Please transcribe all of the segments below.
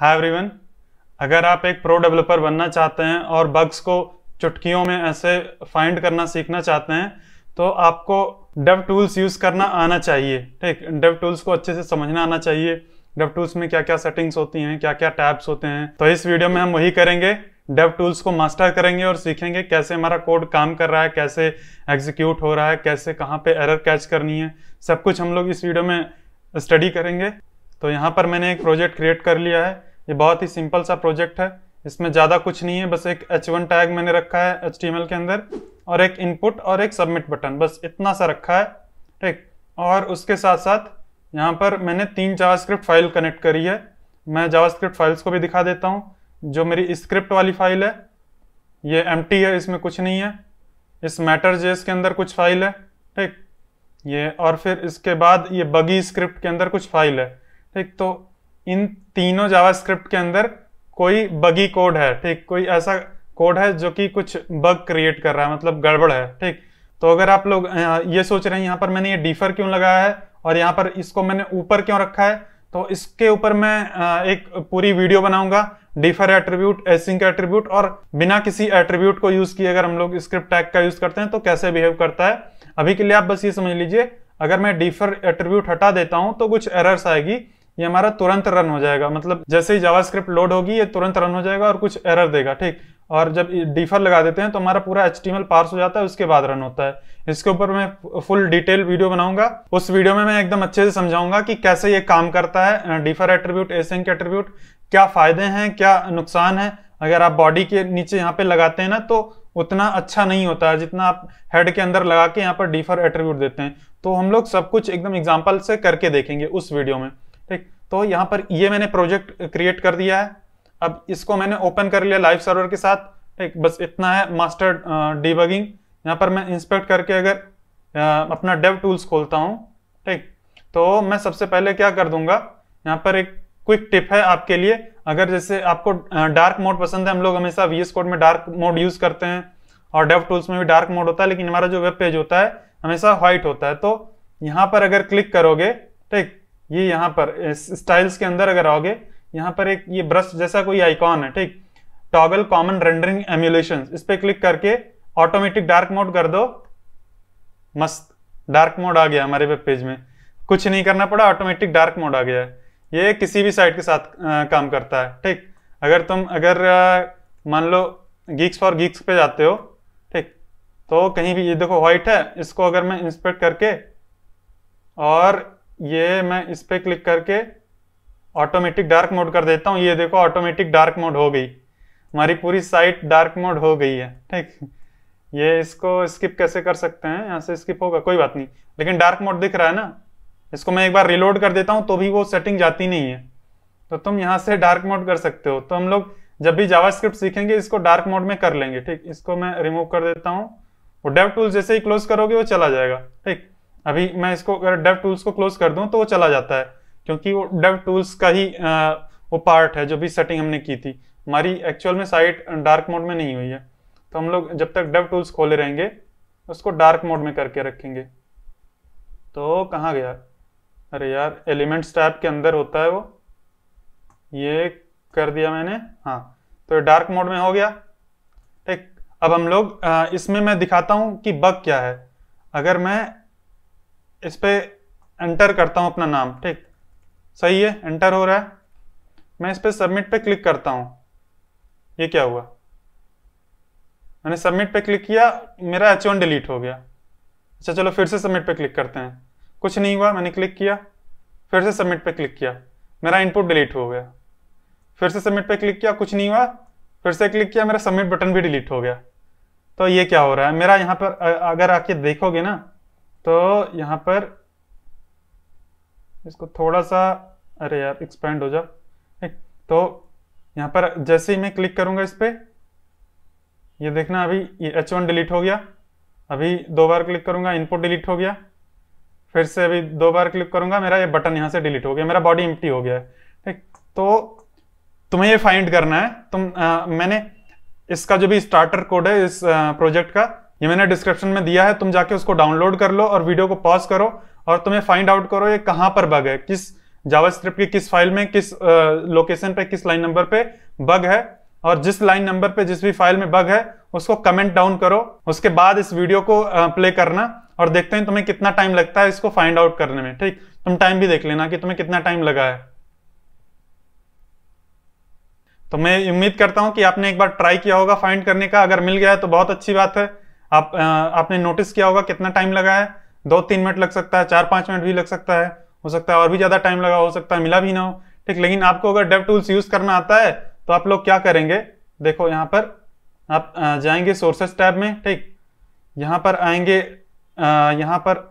Hi everyone अगर आप एक प्रो डेवलपर बनना चाहते हैं और बग्स को चुटकियों में ऐसे फाइंड करना सीखना चाहते हैं तो आपको डेव टूल्स यूज़ करना आना चाहिए ठीक डेव टूल्स को अच्छे से समझना आना चाहिए डेव टूल्स में क्या क्या सेटिंग्स होती हैं क्या क्या टैब्स होते हैं तो इस वीडियो में हम वही करेंगे डेव टूल्स को मास्टर करेंगे और सीखेंगे कैसे हमारा कोड काम कर रहा है कैसे एग्जीक्यूट हो रहा है कैसे कहाँ पे एरर कैच करनी है सब कुछ हम लोग इस वीडियो में स्टडी करेंगे तो यहाँ पर मैंने एक प्रोजेक्ट क्रिएट कर लिया है ये बहुत ही सिंपल सा प्रोजेक्ट है इसमें ज़्यादा कुछ नहीं है बस एक एच वन टैग मैंने रखा है एच के अंदर और एक इनपुट और एक सबमिट बटन बस इतना सा रखा है ठीक और उसके साथ साथ यहाँ पर मैंने तीन जावास्क्रिप्ट फाइल कनेक्ट करी है मैं जावास्क्रिप्ट फाइल्स को भी दिखा देता हूँ जो मेरी स्क्रिप्ट वाली फाइल है ये एम है इसमें कुछ नहीं है इस मैटर जेस के अंदर कुछ फाइल है ठीक ये और फिर इसके बाद ये बगी स्क्रिप्ट के अंदर कुछ फाइल है ठीक तो इन तीनों जावास्क्रिप्ट के अंदर कोई बगी कोड है ठीक कोई ऐसा कोड है जो कि कुछ बग क्रिएट कर रहा है मतलब गड़बड़ है ठीक तो अगर आप लोग ये सोच रहे हैं यहाँ पर मैंने ये डीफर क्यों लगाया है और यहाँ पर इसको मैंने ऊपर क्यों रखा है तो इसके ऊपर मैं एक पूरी वीडियो बनाऊंगा डिफर एट्रीब्यूट एसिंक एट्रीब्यूट और बिना किसी एट्रीब्यूट को यूज किए अगर हम लोग स्क्रिप्ट टैग का यूज करते हैं तो कैसे बिहेव करता है अभी के लिए आप बस ये समझ लीजिए अगर मैं डिफर एट्रीब्यूट हटा देता हूं तो कुछ एरर्स आएगी ये हमारा तुरंत रन हो जाएगा मतलब जैसे ही जावास्क्रिप्ट लोड होगी ये तुरंत रन हो जाएगा और कुछ एरर देगा ठीक और जब डीफर लगा देते हैं तो हमारा पूरा एच पास हो जाता है उसके बाद रन होता है इसके ऊपर मैं फुल डिटेल वीडियो बनाऊंगा उस वीडियो में मैं एकदम अच्छे से समझाऊंगा कि कैसे ये काम करता है डीफर एट्रीब्यूट एसेंक एट्रीब्यूट क्या फायदे हैं क्या नुकसान है अगर आप बॉडी के नीचे यहाँ पे लगाते हैं ना तो उतना अच्छा नहीं होता है जितना आप हेड के अंदर लगा के यहाँ पर डीफर एट्रीब्यूट देते हैं तो हम लोग सब कुछ एकदम एग्जाम्पल से करके देखेंगे उस वीडियो में ठीक तो यहाँ पर ये मैंने प्रोजेक्ट क्रिएट कर दिया है अब इसको मैंने ओपन कर लिया लाइव सर्वर के साथ ठीक बस इतना है मास्टर डिबगिंग यहाँ पर मैं इंस्पेक्ट करके अगर अपना डेव टूल्स खोलता हूँ ठीक तो मैं सबसे पहले क्या कर दूंगा यहाँ पर एक क्विक टिप है आपके लिए अगर जैसे आपको डार्क मोड पसंद है हम लोग हमेशा वी कोड में डार्क मोड यूज़ करते हैं और डेव टूल्स में भी डार्क मोड होता है लेकिन हमारा जो वेब पेज होता है हमेशा व्हाइट होता है तो यहाँ पर अगर क्लिक करोगे ठीक ये यहाँ पर स्टाइल्स के अंदर अगर आओगे यहाँ पर एक ये ब्रश जैसा कोई आइकॉन है ठीक टॉगल कॉमन रेंडरिंग एम्यूलेशन इस पर क्लिक करके ऑटोमेटिक डार्क मोड कर दो मस्त डार्क मोड आ गया हमारे वेब पेज में कुछ नहीं करना पड़ा ऑटोमेटिक डार्क मोड आ गया है ये किसी भी साइट के साथ आ, काम करता है ठीक अगर तुम अगर मान लो गीक्स फॉर गीक्स पे जाते हो ठीक तो कहीं भी ये देखो व्हाइट है इसको अगर मैं इंस्पेक्ट करके और ये मैं इस पर क्लिक करके ऑटोमेटिक डार्क मोड कर देता हूँ ये देखो ऑटोमेटिक डार्क मोड हो गई हमारी पूरी साइट डार्क मोड हो गई है ठीक ये इसको स्किप कैसे कर सकते हैं यहाँ से स्किप होगा कोई बात नहीं लेकिन डार्क मोड दिख रहा है ना इसको मैं एक बार रिलोड कर देता हूँ तो भी वो सेटिंग जाती नहीं है तो तुम यहाँ से डार्क मोड कर सकते हो तो हम लोग जब भी जावास्क्रिप्ट सीखेंगे इसको डार्क मोड में कर लेंगे ठीक इसको मैं रिमूव कर देता हूँ वो डेव टूल जैसे ही क्लोज करोगे वो चला जाएगा ठीक अभी मैं इसको अगर डेव टूल्स को क्लोज कर दूं तो वो चला जाता है क्योंकि वो डेव टूल्स का ही आ, वो पार्ट है जो भी सेटिंग हमने की थी हमारी एक्चुअल में साइट डार्क मोड में नहीं हुई है तो हम लोग जब तक डेव टूल्स खोले रहेंगे उसको डार्क मोड में करके रखेंगे तो कहाँ गया अरे यार एलिमेंट्स टैप के अंदर होता है वो ये कर दिया मैंने हाँ तो ये डार्क मोड में हो गया ठीक अब हम लोग इसमें मैं दिखाता हूँ कि बग क्या है अगर मैं इस पर एंटर करता हूँ अपना नाम ठीक सही है एंटर हो रहा है मैं इस पर सबमिट पे क्लिक करता हूँ ये क्या हुआ मैंने सबमिट पे क्लिक किया मेरा एच डिलीट हो गया अच्छा चलो फिर से सबमिट पे क्लिक करते हैं कुछ नहीं हुआ मैंने क्लिक किया फिर से सबमिट पे क्लिक किया मेरा इनपुट डिलीट हो गया फिर से सबमिट पे क्लिक किया कुछ नहीं हुआ फिर से क्लिक किया मेरा सबमिट बटन भी डिलीट हो गया तो ये क्या हो रहा है मेरा यहाँ पर अगर आके देखोगे ना तो यहाँ पर इसको थोड़ा सा अरे यार एक्सपेंड हो जा ठीक तो यहाँ पर जैसे ही मैं क्लिक करूँगा इस पर ये देखना अभी ये एच वन डिलीट हो गया अभी दो बार क्लिक करूँगा इनपुट डिलीट हो गया फिर से अभी दो बार क्लिक करूँगा मेरा ये बटन यहाँ से डिलीट हो गया मेरा बॉडी एम्प्टी हो गया है ठीक तो तुम्हें ये फाइंड करना है तुम आ, मैंने इसका जो भी स्टार्टर कोड है इस प्रोजेक्ट का ये मैंने डिस्क्रिप्शन में दिया है तुम जाके उसको डाउनलोड कर लो और वीडियो को पॉज करो और तुम्हें फाइंड आउट करो ये कहां पर बग है किस जावास्क्रिप्ट की किस फाइल में किस लोकेशन पे किस लाइन नंबर पे बग है और जिस लाइन नंबर पे जिस भी फाइल में बग है उसको कमेंट डाउन करो उसके बाद इस वीडियो को प्ले करना और देखते हैं तुम्हें कितना टाइम लगता है इसको फाइंड आउट करने में ठीक तुम टाइम भी देख लेना कि तुम्हें कितना टाइम लगा है तो मैं उम्मीद करता हूं कि आपने एक बार ट्राई किया होगा फाइंड करने का अगर मिल गया है तो बहुत अच्छी बात है आप आ, आपने नोटिस किया होगा कितना टाइम लगा है दो तीन मिनट लग सकता है चार पाँच मिनट भी लग सकता है हो सकता है और भी ज़्यादा टाइम लगा हो सकता है मिला भी ना हो ठीक लेकिन आपको अगर डेव टूल्स यूज़ करना आता है तो आप लोग क्या करेंगे देखो यहाँ पर आप जाएंगे सोर्सेस टैब में ठीक यहाँ पर आएंगे यहाँ पर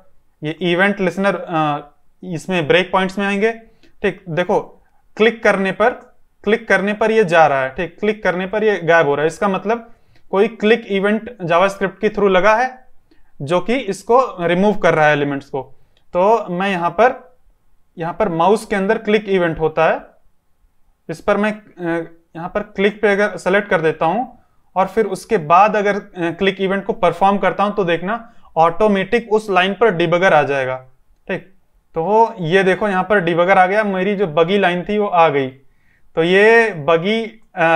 ये इवेंट लिसनर इसमें ब्रेक पॉइंट्स में आएंगे ठीक देखो क्लिक करने पर क्लिक करने पर ये जा रहा है ठीक क्लिक करने पर ये गायब हो रहा है इसका मतलब कोई क्लिक इवेंट जावास्क्रिप्ट के थ्रू लगा है जो कि इसको रिमूव कर रहा है एलिमेंट्स को तो मैं यहां पर यहां पर माउस के अंदर क्लिक इवेंट होता है इस पर मैं यहां पर क्लिक पे अगर सेलेक्ट कर देता हूं और फिर उसके बाद अगर क्लिक इवेंट को परफॉर्म करता हूं तो देखना ऑटोमेटिक उस लाइन पर डिबगर आ जाएगा ठीक तो वो ये देखो यहां पर डिबगर आ गया मेरी जो बगी लाइन थी वो आ गई तो ये बगी आ,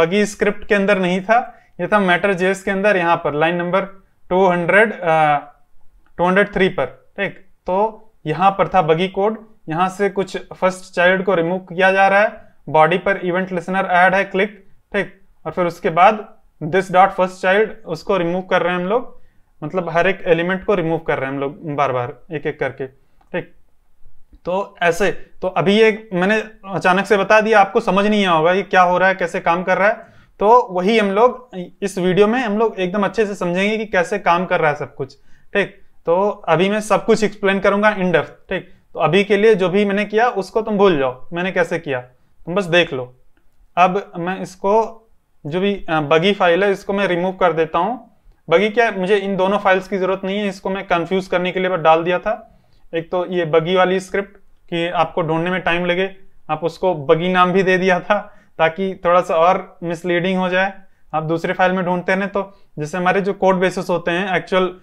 बगी स्क्रिप्ट के अंदर नहीं था ये था मैटर जेस के अंदर यहाँ पर line number two hundred two hundred three पर ठीक तो यहाँ पर था बगी कोड यहाँ से कुछ फर्स्ट चाइल्ड को रिमूव किया जा रहा है बॉडी पर इवेंट लिसनर ऐड है क्लिक ठीक और फिर उसके बाद दिस डॉट फर्स्ट चाइल्ड उसको रिमूव कर रहे हैं हम लोग मतलब हर एक एलिमेंट को रिमूव कर रहे हैं हम लोग बार बार एक एक करके ठीक तो ऐसे तो अभी ये मैंने अचानक से बता दिया आपको समझ नहीं आया होगा ये क्या हो रहा है कैसे काम कर रहा है तो वही हम लोग इस वीडियो में हम लोग एकदम अच्छे से समझेंगे कि कैसे काम कर रहा है सब कुछ ठीक तो अभी मैं सब कुछ एक्सप्लेन करूंगा इन डेफ ठीक तो अभी के लिए जो भी मैंने किया उसको तुम भूल जाओ मैंने कैसे किया तुम बस देख लो अब मैं इसको जो भी बगी फाइल है इसको मैं रिमूव कर देता हूँ बगी क्या मुझे इन दोनों फाइल्स की जरूरत नहीं है इसको मैं कंफ्यूज करने के लिए बस डाल दिया था एक तो ये बगी वाली स्क्रिप्ट कि आपको ढूंढने में टाइम लगे आप उसको बगी नाम भी दे दिया था ताकि थोड़ा सा और मिसलीडिंग हो जाए आप दूसरे फाइल में ढूंढते हैं तो जैसे हमारे जो कोड बेसिस होते हैं एक्चुअल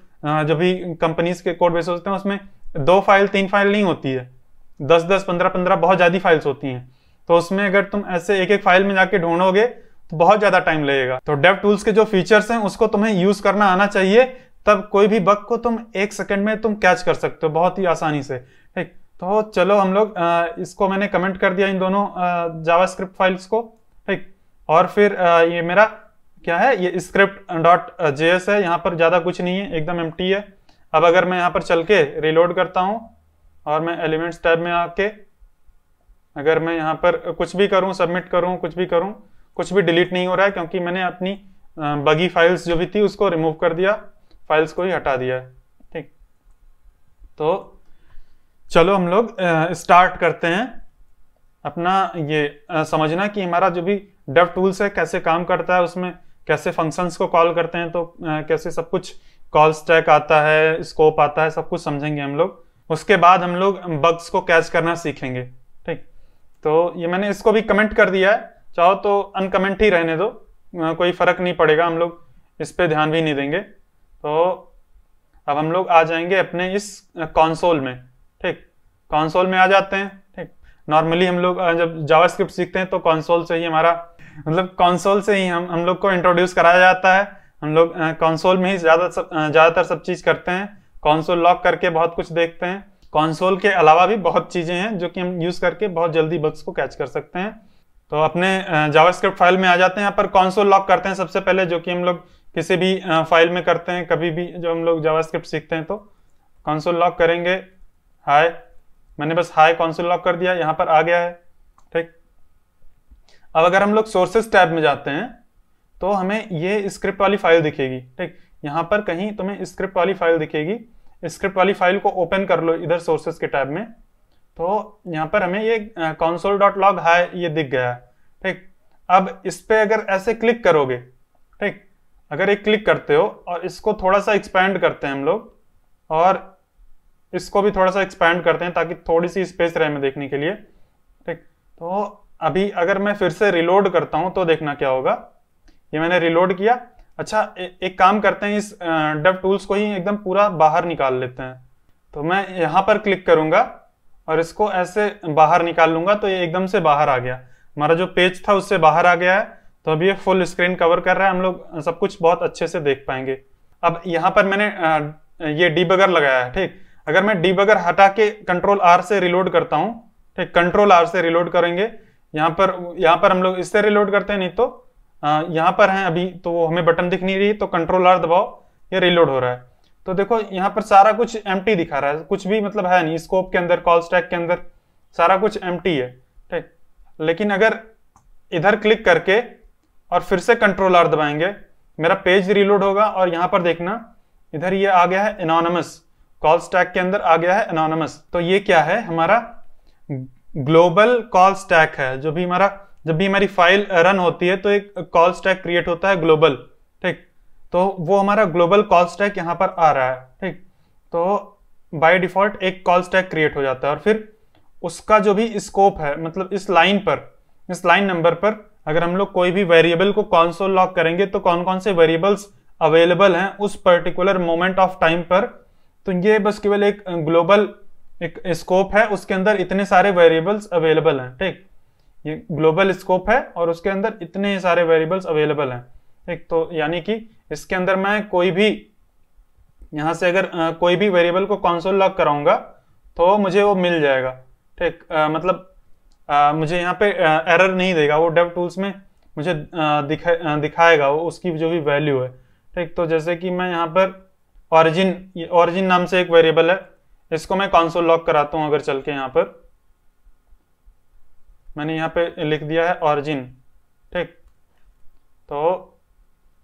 जो भी कंपनीज के कोड बेसिस होते हैं उसमें दो फाइल तीन फाइल नहीं होती है दस दस पंद्रह पंद्रह बहुत ज़्यादा फाइल्स होती हैं तो उसमें अगर तुम ऐसे एक एक फाइल में जाके ढूंढोगे तो बहुत ज़्यादा टाइम लगेगा तो डेव टूल्स के जो फीचर्स हैं उसको तुम्हें यूज़ करना आना चाहिए तब कोई भी बग को तुम एक सेकंड में तुम कैच कर सकते हो बहुत ही आसानी से तो चलो हम लोग इसको मैंने कमेंट कर दिया इन दोनों जावास्क्रिप्ट फाइल्स को ठीक और फिर ये मेरा क्या है ये स्क्रिप्ट डॉट जे है यहाँ पर ज़्यादा कुछ नहीं है एकदम एम है अब अगर मैं यहाँ पर चल के रिलोड करता हूँ और मैं एलिमेंट्स टैब में आके अगर मैं यहाँ पर कुछ भी करूँ सबमिट करूँ कुछ भी करूँ कुछ भी डिलीट नहीं हो रहा है क्योंकि मैंने अपनी बगी फाइल्स जो भी थी उसको रिमूव कर दिया फाइल्स को ही हटा दिया है ठीक तो चलो हम लोग स्टार्ट करते हैं अपना ये आ, समझना कि हमारा जो भी डेव टूल्स है कैसे काम करता है उसमें कैसे फंक्शंस को कॉल करते हैं तो आ, कैसे सब कुछ कॉल स्टैक आता है स्कोप आता है सब कुछ समझेंगे हम लोग उसके बाद हम लोग बग्स को कैच करना सीखेंगे ठीक तो ये मैंने इसको भी कमेंट कर दिया है चाहो तो अनकमेंट ही रहने दो आ, कोई फ़र्क नहीं पड़ेगा हम लोग इस पर ध्यान भी नहीं देंगे तो अब हम लोग आ जाएंगे अपने इस कॉन्सोल में कॉन्सोल में आ जाते हैं ठीक नॉर्मली हम लोग जब जावास्क्रिप्ट सीखते हैं तो कॉन्सोल से ही हमारा मतलब कॉन्सोल से ही हम हम लोग को इंट्रोड्यूस कराया जाता है हम लोग कॉन्सोल में ही ज़्यादा सब ज़्यादातर सब चीज़ करते हैं कॉन्सोल लॉक करके बहुत कुछ देखते हैं कॉन्सोल के अलावा भी बहुत चीज़ें हैं जो कि हम यूज़ करके बहुत जल्दी बग्स को कैच कर सकते हैं तो अपने जावास्क्रिप्ट फाइल में आ जाते हैं यहाँ पर कॉन्सोल लॉक करते हैं सबसे पहले जो कि हम लोग किसी भी फाइल में करते हैं कभी भी जो हम लोग जावास्क्रिप्ट सीखते हैं तो कॉन्सोल लॉक करेंगे हाय मैंने बस हाई कौनसिल लॉक कर दिया यहाँ पर आ गया है ठीक अब अगर हम लोग सोर्सेस टैब में जाते हैं तो हमें ये स्क्रिप्ट वाली फाइल दिखेगी ठीक यहां पर कहीं तुम्हें स्क्रिप्ट वाली फाइल दिखेगी स्क्रिप्ट वाली फाइल को ओपन कर लो इधर सोर्सेस के टैब में तो यहां पर हमें ये कॉन्सोल डॉट लॉग हाई ये दिख गया है ठीक अब इस पर अगर ऐसे क्लिक करोगे ठीक अगर एक क्लिक करते हो और इसको थोड़ा सा एक्सपैंड करते हैं हम लोग और इसको भी थोड़ा सा एक्सपैंड करते हैं ताकि थोड़ी सी स्पेस रहे में देखने के लिए ठीक तो अभी अगर मैं फिर से रिलोड करता हूं तो देखना क्या होगा ये मैंने रिलोड किया अच्छा ए, एक काम करते हैं इस डब टूल्स को ही एकदम पूरा बाहर निकाल लेते हैं तो मैं यहाँ पर क्लिक करूंगा और इसको ऐसे बाहर निकाल लूंगा तो ये एकदम से बाहर आ गया हमारा जो पेज था उससे बाहर आ गया है तो अभी ये फुल स्क्रीन कवर कर रहा है हम लोग सब कुछ बहुत अच्छे से देख पाएंगे अब यहाँ पर मैंने ये डीबगर लगाया है ठीक अगर मैं डीबगर हटा के कंट्रोल आर से रिलोड करता हूं ठीक कंट्रोल आर से रिलोड करेंगे यहाँ पर यहाँ पर हम लोग इससे रिलोड करते हैं नहीं तो यहाँ पर हैं अभी तो हमें बटन दिख नहीं रही तो कंट्रोल आर दबाओ ये रिलोड हो रहा है तो देखो यहाँ पर सारा कुछ एम दिखा रहा है कुछ भी मतलब है नहीं स्कोप के अंदर कॉल स्टैक के अंदर सारा कुछ एम है ठीक लेकिन अगर इधर क्लिक करके और फिर से कंट्रोल आर दबाएंगे मेरा पेज रिलोड होगा और यहाँ पर देखना इधर ये आ गया है इनोनमस कॉल स्टैक के अंदर आ गया है अनोनमस तो ये क्या है हमारा ग्लोबल कॉल स्टैक है जो भी हमारा जब भी हमारी फाइल रन होती है तो एक कॉल स्टैक क्रिएट होता है ग्लोबल ठीक तो वो हमारा ग्लोबल कॉल स्टैक यहाँ पर आ रहा है ठीक तो बाय डिफॉल्ट एक कॉल स्टैक क्रिएट हो जाता है और फिर उसका जो भी स्कोप है मतलब इस लाइन पर इस लाइन नंबर पर अगर हम लोग कोई भी वेरिएबल को कॉन्सोल लॉक करेंगे तो कौन कौन से वेरिएबल्स अवेलेबल हैं उस पर्टिकुलर मोमेंट ऑफ टाइम पर तो ये बस केवल एक ग्लोबल एक स्कोप है उसके अंदर इतने सारे वेरिएबल्स अवेलेबल हैं ठीक ये ग्लोबल स्कोप है और उसके अंदर इतने सारे वेरिएबल्स अवेलेबल हैं ठीक तो यानी कि इसके अंदर मैं कोई भी यहाँ से अगर आ, कोई भी वेरिएबल को कॉन्सोल लॉक कराऊंगा तो मुझे वो मिल जाएगा ठीक मतलब आ, मुझे यहाँ पे आ, एरर नहीं देगा वो डेव टूल्स में मुझे आ, दिखा, आ, दिखाएगा वो उसकी जो भी वैल्यू है ठीक तो जैसे कि मैं यहाँ पर ऑरिजिन ऑरिजिन नाम से एक वेरिएबल है इसको मैं कॉन्सोल लॉक कराता हूं अगर चल के यहाँ पर मैंने यहां पे लिख दिया है ऑरिजिन ठीक तो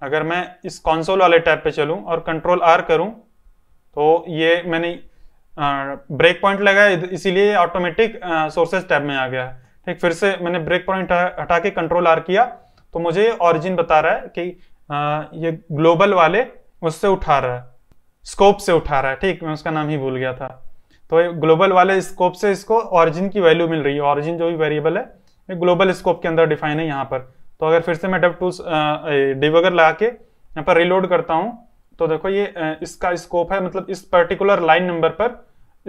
अगर मैं इस कॉन्सोल वाले टैब पे चलूं और कंट्रोल आर करूं तो ये मैंने ब्रेक पॉइंट लगाया इसीलिए ऑटोमेटिक सोर्सेज टैब में आ गया है ठीक फिर से मैंने ब्रेक पॉइंट हटा के कंट्रोल आर किया तो मुझे ऑरिजिन बता रहा है कि आ, ये ग्लोबल वाले उससे उठा रहा है स्कोप से उठा रहा है ठीक मैं उसका नाम ही भूल गया था तो ग्लोबल वाले स्कोप से इसको ऑरिजिन की वैल्यू मिल रही है ऑरिजिन जो भी वेरिएबल है ये ग्लोबल स्कोप के अंदर डिफाइन है यहाँ पर तो अगर फिर से मैं डब टू डिवगर ला के यहाँ पर रिलोड करता हूँ तो देखो ये इसका स्कोप है मतलब इस पर्टिकुलर लाइन नंबर पर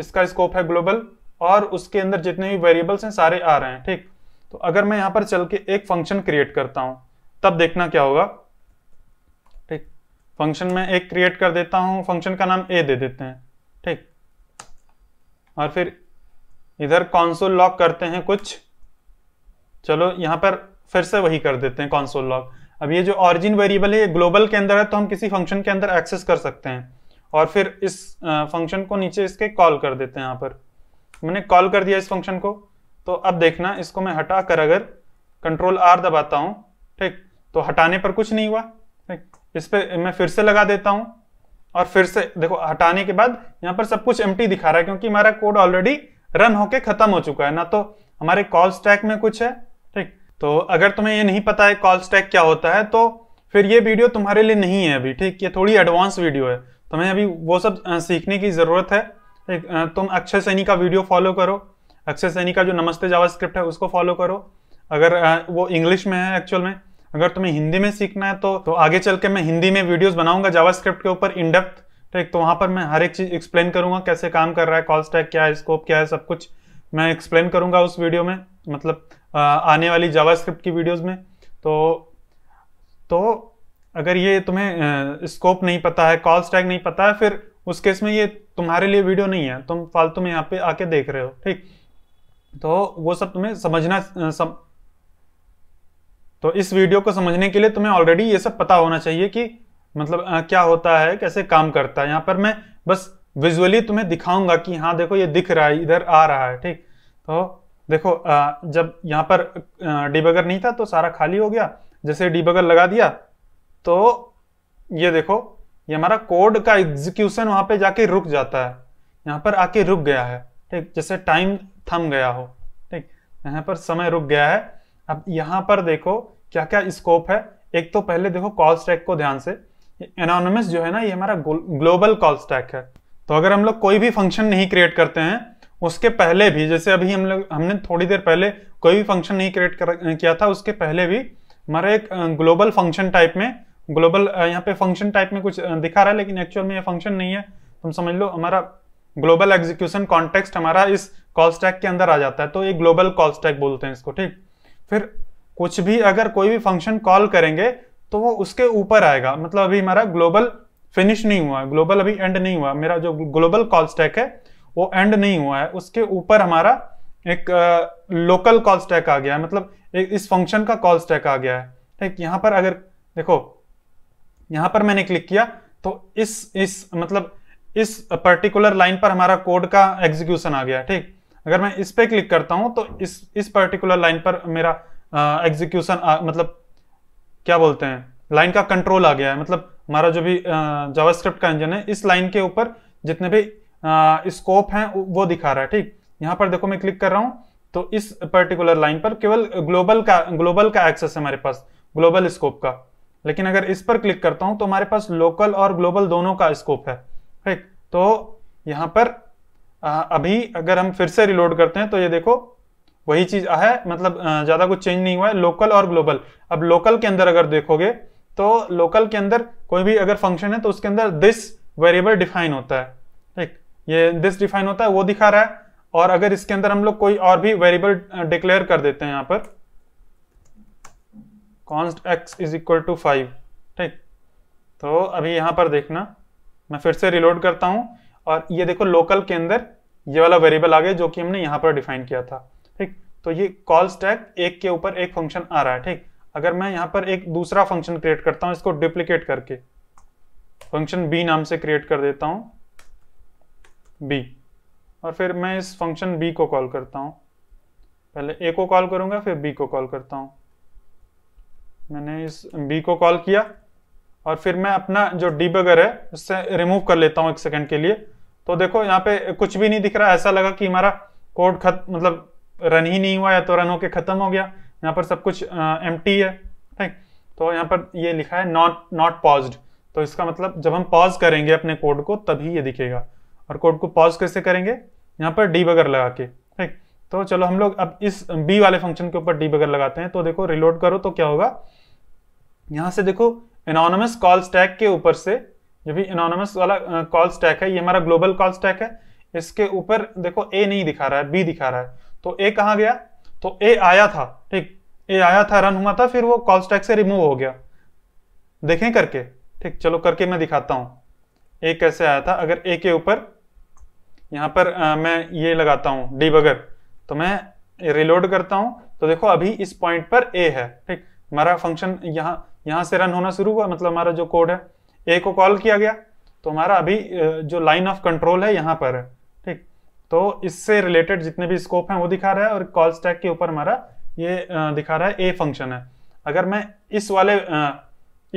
इसका स्कोप है ग्लोबल और उसके अंदर जितने भी वेरिएबल्स हैं सारे आ रहे हैं ठीक तो अगर मैं यहाँ पर चल के एक फंक्शन क्रिएट करता हूँ तब देखना क्या होगा फंक्शन में एक क्रिएट कर देता हूँ फंक्शन का नाम ए दे देते हैं ठीक और फिर इधर कॉन्सोल लॉक करते हैं कुछ चलो यहां पर फिर से वही कर देते हैं कॉन्सोल लॉक अब ये जो ऑरिजिन वेरिएबल है ये ग्लोबल के अंदर है तो हम किसी फंक्शन के अंदर एक्सेस कर सकते हैं और फिर इस फंक्शन को नीचे इसके कॉल कर देते हैं यहाँ पर मैंने कॉल कर दिया इस फंक्शन को तो अब देखना इसको मैं हटा कर अगर कंट्रोल आर दबाता हूँ ठीक तो हटाने पर कुछ नहीं हुआ इस पर मैं फिर से लगा देता हूं और फिर से देखो हटाने के बाद यहाँ पर सब कुछ एम दिखा रहा है क्योंकि हमारा कोड ऑलरेडी रन होके खत्म हो चुका है ना तो हमारे कॉल स्टैक में कुछ है ठीक तो अगर तुम्हें ये नहीं पता है कॉल स्टैक क्या होता है तो फिर ये वीडियो तुम्हारे लिए नहीं है अभी ठीक ये थोड़ी एडवांस वीडियो है तुम्हें अभी वो सब सीखने की ज़रूरत है ठीक तुम अक्षय सैनी का वीडियो फॉलो करो अक्षय सैनी का जो नमस्ते जावा है उसको फॉलो करो अगर वो इंग्लिश में है एक्चुअल में अगर तुम्हें हिंदी में सीखना है तो तो आगे चल के मैं हिंदी में वीडियोस बनाऊंगा जावास्क्रिप्ट के ऊपर इनडेप्थ ठीक तो वहां पर मैं हर एक चीज एक्सप्लेन करूंगा कैसे काम कर रहा है कॉल स्टैक क्या है स्कोप क्या है सब कुछ मैं एक्सप्लेन करूंगा उस वीडियो में मतलब आने वाली जावास्क्रिप्ट की वीडियोस में तो तो अगर ये तुम्हें स्कोप नहीं पता है कॉल स्टैक नहीं पता है फिर उस केस में ये तुम्हारे लिए वीडियो नहीं है तुम फालतू में यहाँ पे आके देख रहे हो ठीक तो वो सब तुम्हें समझना सम, तो इस वीडियो को समझने के लिए तुम्हें ऑलरेडी ये सब पता होना चाहिए कि मतलब आ, क्या होता है कैसे काम करता है यहाँ पर मैं बस विजुअली तुम्हें दिखाऊंगा कि हाँ देखो ये दिख रहा है इधर आ रहा है ठीक तो देखो आ, जब यहाँ पर डिबगर नहीं था तो सारा खाली हो गया जैसे डिबगर लगा दिया तो ये देखो ये हमारा कोड का एग्जीक्यूशन वहाँ पे जाके रुक जाता है यहाँ पर आके रुक गया है ठीक जैसे टाइम थम गया हो ठीक यहाँ पर समय रुक गया है अब यहाँ पर देखो क्या क्या स्कोप है एक तो पहले देखो कॉल स्टैक को ध्यान से एनोनमस जो है ना ये हमारा ग्लोबल कॉल स्टैक है तो अगर हम लोग कोई भी फंक्शन नहीं क्रिएट करते हैं उसके पहले भी जैसे अभी हम लोग हमने थोड़ी देर पहले कोई भी फंक्शन नहीं क्रिएट किया था उसके पहले भी हमारा एक ग्लोबल फंक्शन टाइप में ग्लोबल यहाँ पे फंक्शन टाइप में कुछ दिखा रहा है लेकिन एक्चुअल में ये फंक्शन नहीं है तुम समझ लो हमारा ग्लोबल एग्जीक्यूशन कॉन्टेक्स्ट हमारा इस कॉल स्टैक के अंदर आ जाता है तो ये ग्लोबल कॉल स्टैक बोलते हैं इसको ठीक फिर कुछ भी अगर कोई भी फंक्शन कॉल करेंगे तो वो उसके ऊपर आएगा मतलब अभी हमारा ग्लोबल फिनिश नहीं हुआ है ग्लोबल अभी एंड नहीं हुआ मेरा जो ग्लोबल कॉल स्टैक है वो एंड नहीं हुआ है उसके ऊपर हमारा एक लोकल कॉल स्टैक आ गया है मतलब एक इस फंक्शन का कॉल स्टैक आ गया है ठीक यहाँ पर अगर देखो यहाँ पर मैंने क्लिक किया तो इस इस मतलब इस पर्टिकुलर लाइन पर हमारा कोड का एग्जीक्यूशन आ गया ठीक अगर मैं इस पर क्लिक करता हूं तो इस इस पर्टिकुलर लाइन पर मेरा एग्जीक्यूशन मतलब क्या बोलते हैं लाइन का कंट्रोल आ गया है मतलब हमारा जो भी जावास्क्रिप्ट का इंजन है इस लाइन के ऊपर जितने भी स्कोप हैं वो दिखा रहा है ठीक यहाँ पर देखो मैं क्लिक कर रहा हूँ तो इस पर्टिकुलर लाइन पर केवल ग्लोबल का ग्लोबल का एक्सेस है हमारे पास ग्लोबल स्कोप का लेकिन अगर इस पर क्लिक करता हूं तो हमारे पास लोकल और ग्लोबल दोनों का स्कोप है ठीक तो यहाँ पर हाँ, अभी अगर हम फिर से रिलोड करते हैं तो ये देखो वही चीज है मतलब ज्यादा कुछ चेंज नहीं हुआ है लोकल और ग्लोबल अब लोकल के अंदर अगर देखोगे तो लोकल के अंदर कोई भी अगर फंक्शन है तो उसके अंदर दिस वेरिएबल डिफाइन होता है ठीक ये दिस डिफाइन होता है वो दिखा रहा है और अगर इसके अंदर हम लोग कोई और भी वेरिएबल डिक्लेयर कर देते हैं यहां पर const x is equal to five ठीक तो अभी यहां पर देखना मैं फिर से रिलोड करता हूं और ये देखो लोकल के अंदर ये वाला वेरिएबल आ गया जो कि हमने यहाँ पर डिफाइन किया था ठीक तो ये कॉल स्टैक एक के ऊपर एक फंक्शन आ रहा है ठीक अगर मैं यहाँ पर एक दूसरा फंक्शन क्रिएट करता हूँ इसको डुप्लीकेट करके फंक्शन बी नाम से क्रिएट कर देता हूँ बी और फिर मैं इस फंक्शन बी को कॉल करता हूँ पहले ए को कॉल करूँगा फिर बी को कॉल करता हूँ मैंने इस बी को कॉल किया और फिर मैं अपना जो डिबगर है उससे रिमूव कर लेता हूँ एक सेकंड के लिए तो देखो यहाँ पे कुछ भी नहीं दिख रहा ऐसा लगा कि हमारा कोड खत मतलब रन ही नहीं हुआ या तो रन होके खत्म हो गया यहाँ पर सब कुछ एम है ठीक तो यहाँ पर ये लिखा है नॉट नॉट पॉज्ड तो इसका मतलब जब हम पॉज करेंगे अपने कोड को तभी ये दिखेगा और कोड को पॉज कैसे करेंगे यहाँ पर डी बगर लगा के ठीक तो चलो हम लोग अब इस बी वाले फंक्शन के ऊपर डी बगर लगाते हैं तो देखो रिलोड करो तो क्या होगा यहाँ से देखो एनोनमस कॉल स्टैक के ऊपर से ये भी इनोनमस वाला कॉल स्टैक है ये हमारा ग्लोबल कॉल स्टैक है इसके ऊपर देखो ए नहीं दिखा रहा है बी दिखा रहा है तो ए कहाँ गया तो ए आया था ठीक ए आया था रन हुआ था फिर वो कॉल स्टैक से रिमूव हो गया देखें करके ठीक चलो करके मैं दिखाता हूँ ए कैसे आया था अगर ए के ऊपर यहाँ पर आ, मैं ये लगाता हूँ डी बगर तो मैं रिलोड करता हूँ तो देखो अभी इस पॉइंट पर ए है ठीक हमारा फंक्शन यहाँ यहाँ से रन होना शुरू हुआ मतलब हमारा जो कोड है ए को कॉल किया गया तो हमारा अभी जो लाइन ऑफ कंट्रोल है यहाँ पर है ठीक तो इससे रिलेटेड जितने भी स्कोप हैं वो दिखा रहा है और कॉल स्टैक के ऊपर हमारा ये दिखा रहा है ए फंक्शन है अगर मैं इस वाले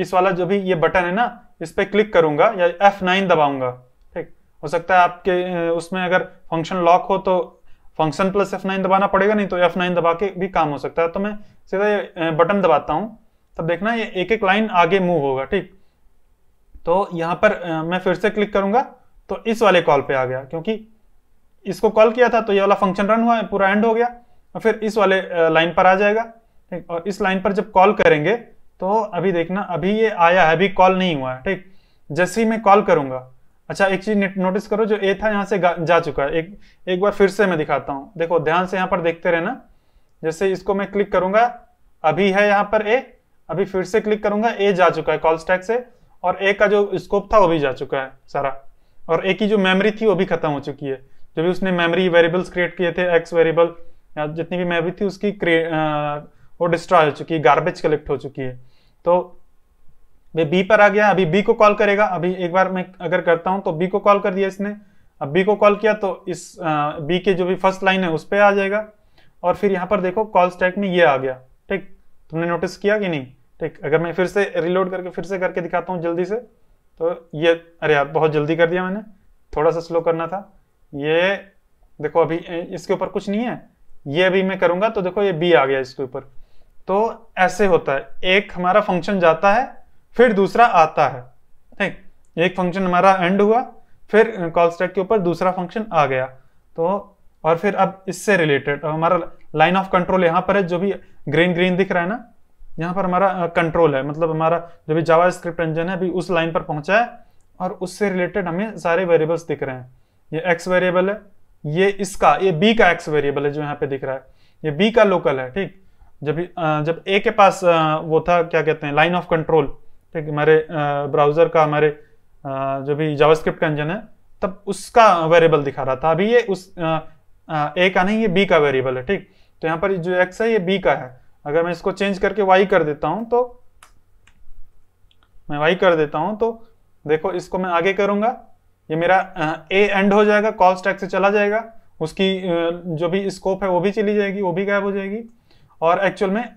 इस वाला जो भी ये बटन है ना इस पर क्लिक करूंगा या एफ नाइन दबाऊंगा ठीक हो सकता है आपके उसमें अगर फंक्शन लॉक हो तो फंक्शन प्लस एफ नाइन दबाना पड़ेगा नहीं तो एफ नाइन दबा के भी काम हो सकता है तो मैं सीधा ये बटन दबाता हूँ तब देखना ये एक एक लाइन आगे मूव होगा ठीक तो यहाँ पर मैं फिर से क्लिक करूंगा तो इस वाले कॉल पे आ गया क्योंकि इसको कॉल किया था तो ये वाला फंक्शन रन हुआ है पूरा एंड हो गया और फिर इस वाले लाइन पर आ जाएगा ठीक और इस लाइन पर जब कॉल करेंगे तो अभी देखना अभी ये आया है अभी कॉल नहीं हुआ है ठीक जैसे ही मैं कॉल करूंगा अच्छा एक चीज नोटिस करो जो ए था यहाँ से जा चुका है एक एक बार फिर से मैं दिखाता हूँ देखो ध्यान से यहाँ पर देखते रहना जैसे इसको मैं क्लिक करूंगा अभी है यहाँ पर ए अभी फिर से क्लिक करूंगा ए जा चुका है कॉल स्टैक से और ए का जो स्कोप था वो भी जा चुका है सारा और ए की जो मेमोरी थी वो भी खत्म हो चुकी है जो भी उसने मेमोरी वेरिएबल्स क्रिएट किए थे एक्स वेरिएबल या जितनी भी मेमोरी थी उसकी वो डिस्ट्रॉय हो चुकी है गार्बेज कलेक्ट हो चुकी है तो वे बी पर आ गया अभी बी को कॉल करेगा अभी एक बार मैं अगर करता हूँ तो बी को कॉल कर दिया इसने अब बी को कॉल किया तो इस बी के जो भी फर्स्ट लाइन है उस पर आ जाएगा और फिर यहाँ पर देखो कॉल स्टैक में ये आ गया ठीक तुमने नोटिस किया कि नहीं ठीक अगर मैं फिर से रिलोड करके फिर से करके दिखाता हूँ जल्दी से तो ये अरे यार बहुत जल्दी कर दिया मैंने थोड़ा सा स्लो करना था ये देखो अभी इसके ऊपर कुछ नहीं है ये अभी मैं करूँगा तो देखो ये बी आ गया इसके ऊपर तो ऐसे होता है एक हमारा फंक्शन जाता है फिर दूसरा आता है ठीक एक फंक्शन हमारा एंड हुआ फिर कॉल स्टैक के ऊपर दूसरा फंक्शन आ गया तो और फिर अब इससे रिलेटेड हमारा लाइन ऑफ कंट्रोल यहाँ पर है जो भी ग्रीन ग्रीन दिख रहा है ना यहाँ पर हमारा कंट्रोल है मतलब हमारा जो भी जावा स्क्रिप्ट इंजन है अभी उस लाइन पर पहुंचा है और उससे रिलेटेड हमें सारे वेरिएबल्स दिख रहे हैं ये एक्स वेरिएबल है ये इसका ये बी का एक्स वेरिएबल है जो यहाँ पे दिख रहा है ये बी का लोकल है ठीक जब जब ए के पास वो था क्या कहते हैं लाइन ऑफ कंट्रोल ठीक हमारे ब्राउजर का हमारे जो भी जावा का इंजन है तब उसका वेरिएबल दिखा रहा था अभी ये उस ए का नहीं ये बी का वेरिएबल है ठीक तो यहाँ पर जो एक्स है ये बी का है अगर मैं इसको चेंज करके वाई कर देता हूं तो मैं वाई कर देता हूं तो देखो इसको मैं आगे करूंगा ये मेरा ए एंड हो जाएगा कॉल स्टैक से चला जाएगा उसकी जो भी स्कोप है वो भी चली जाएगी वो भी गायब हो जाएगी और एक्चुअल में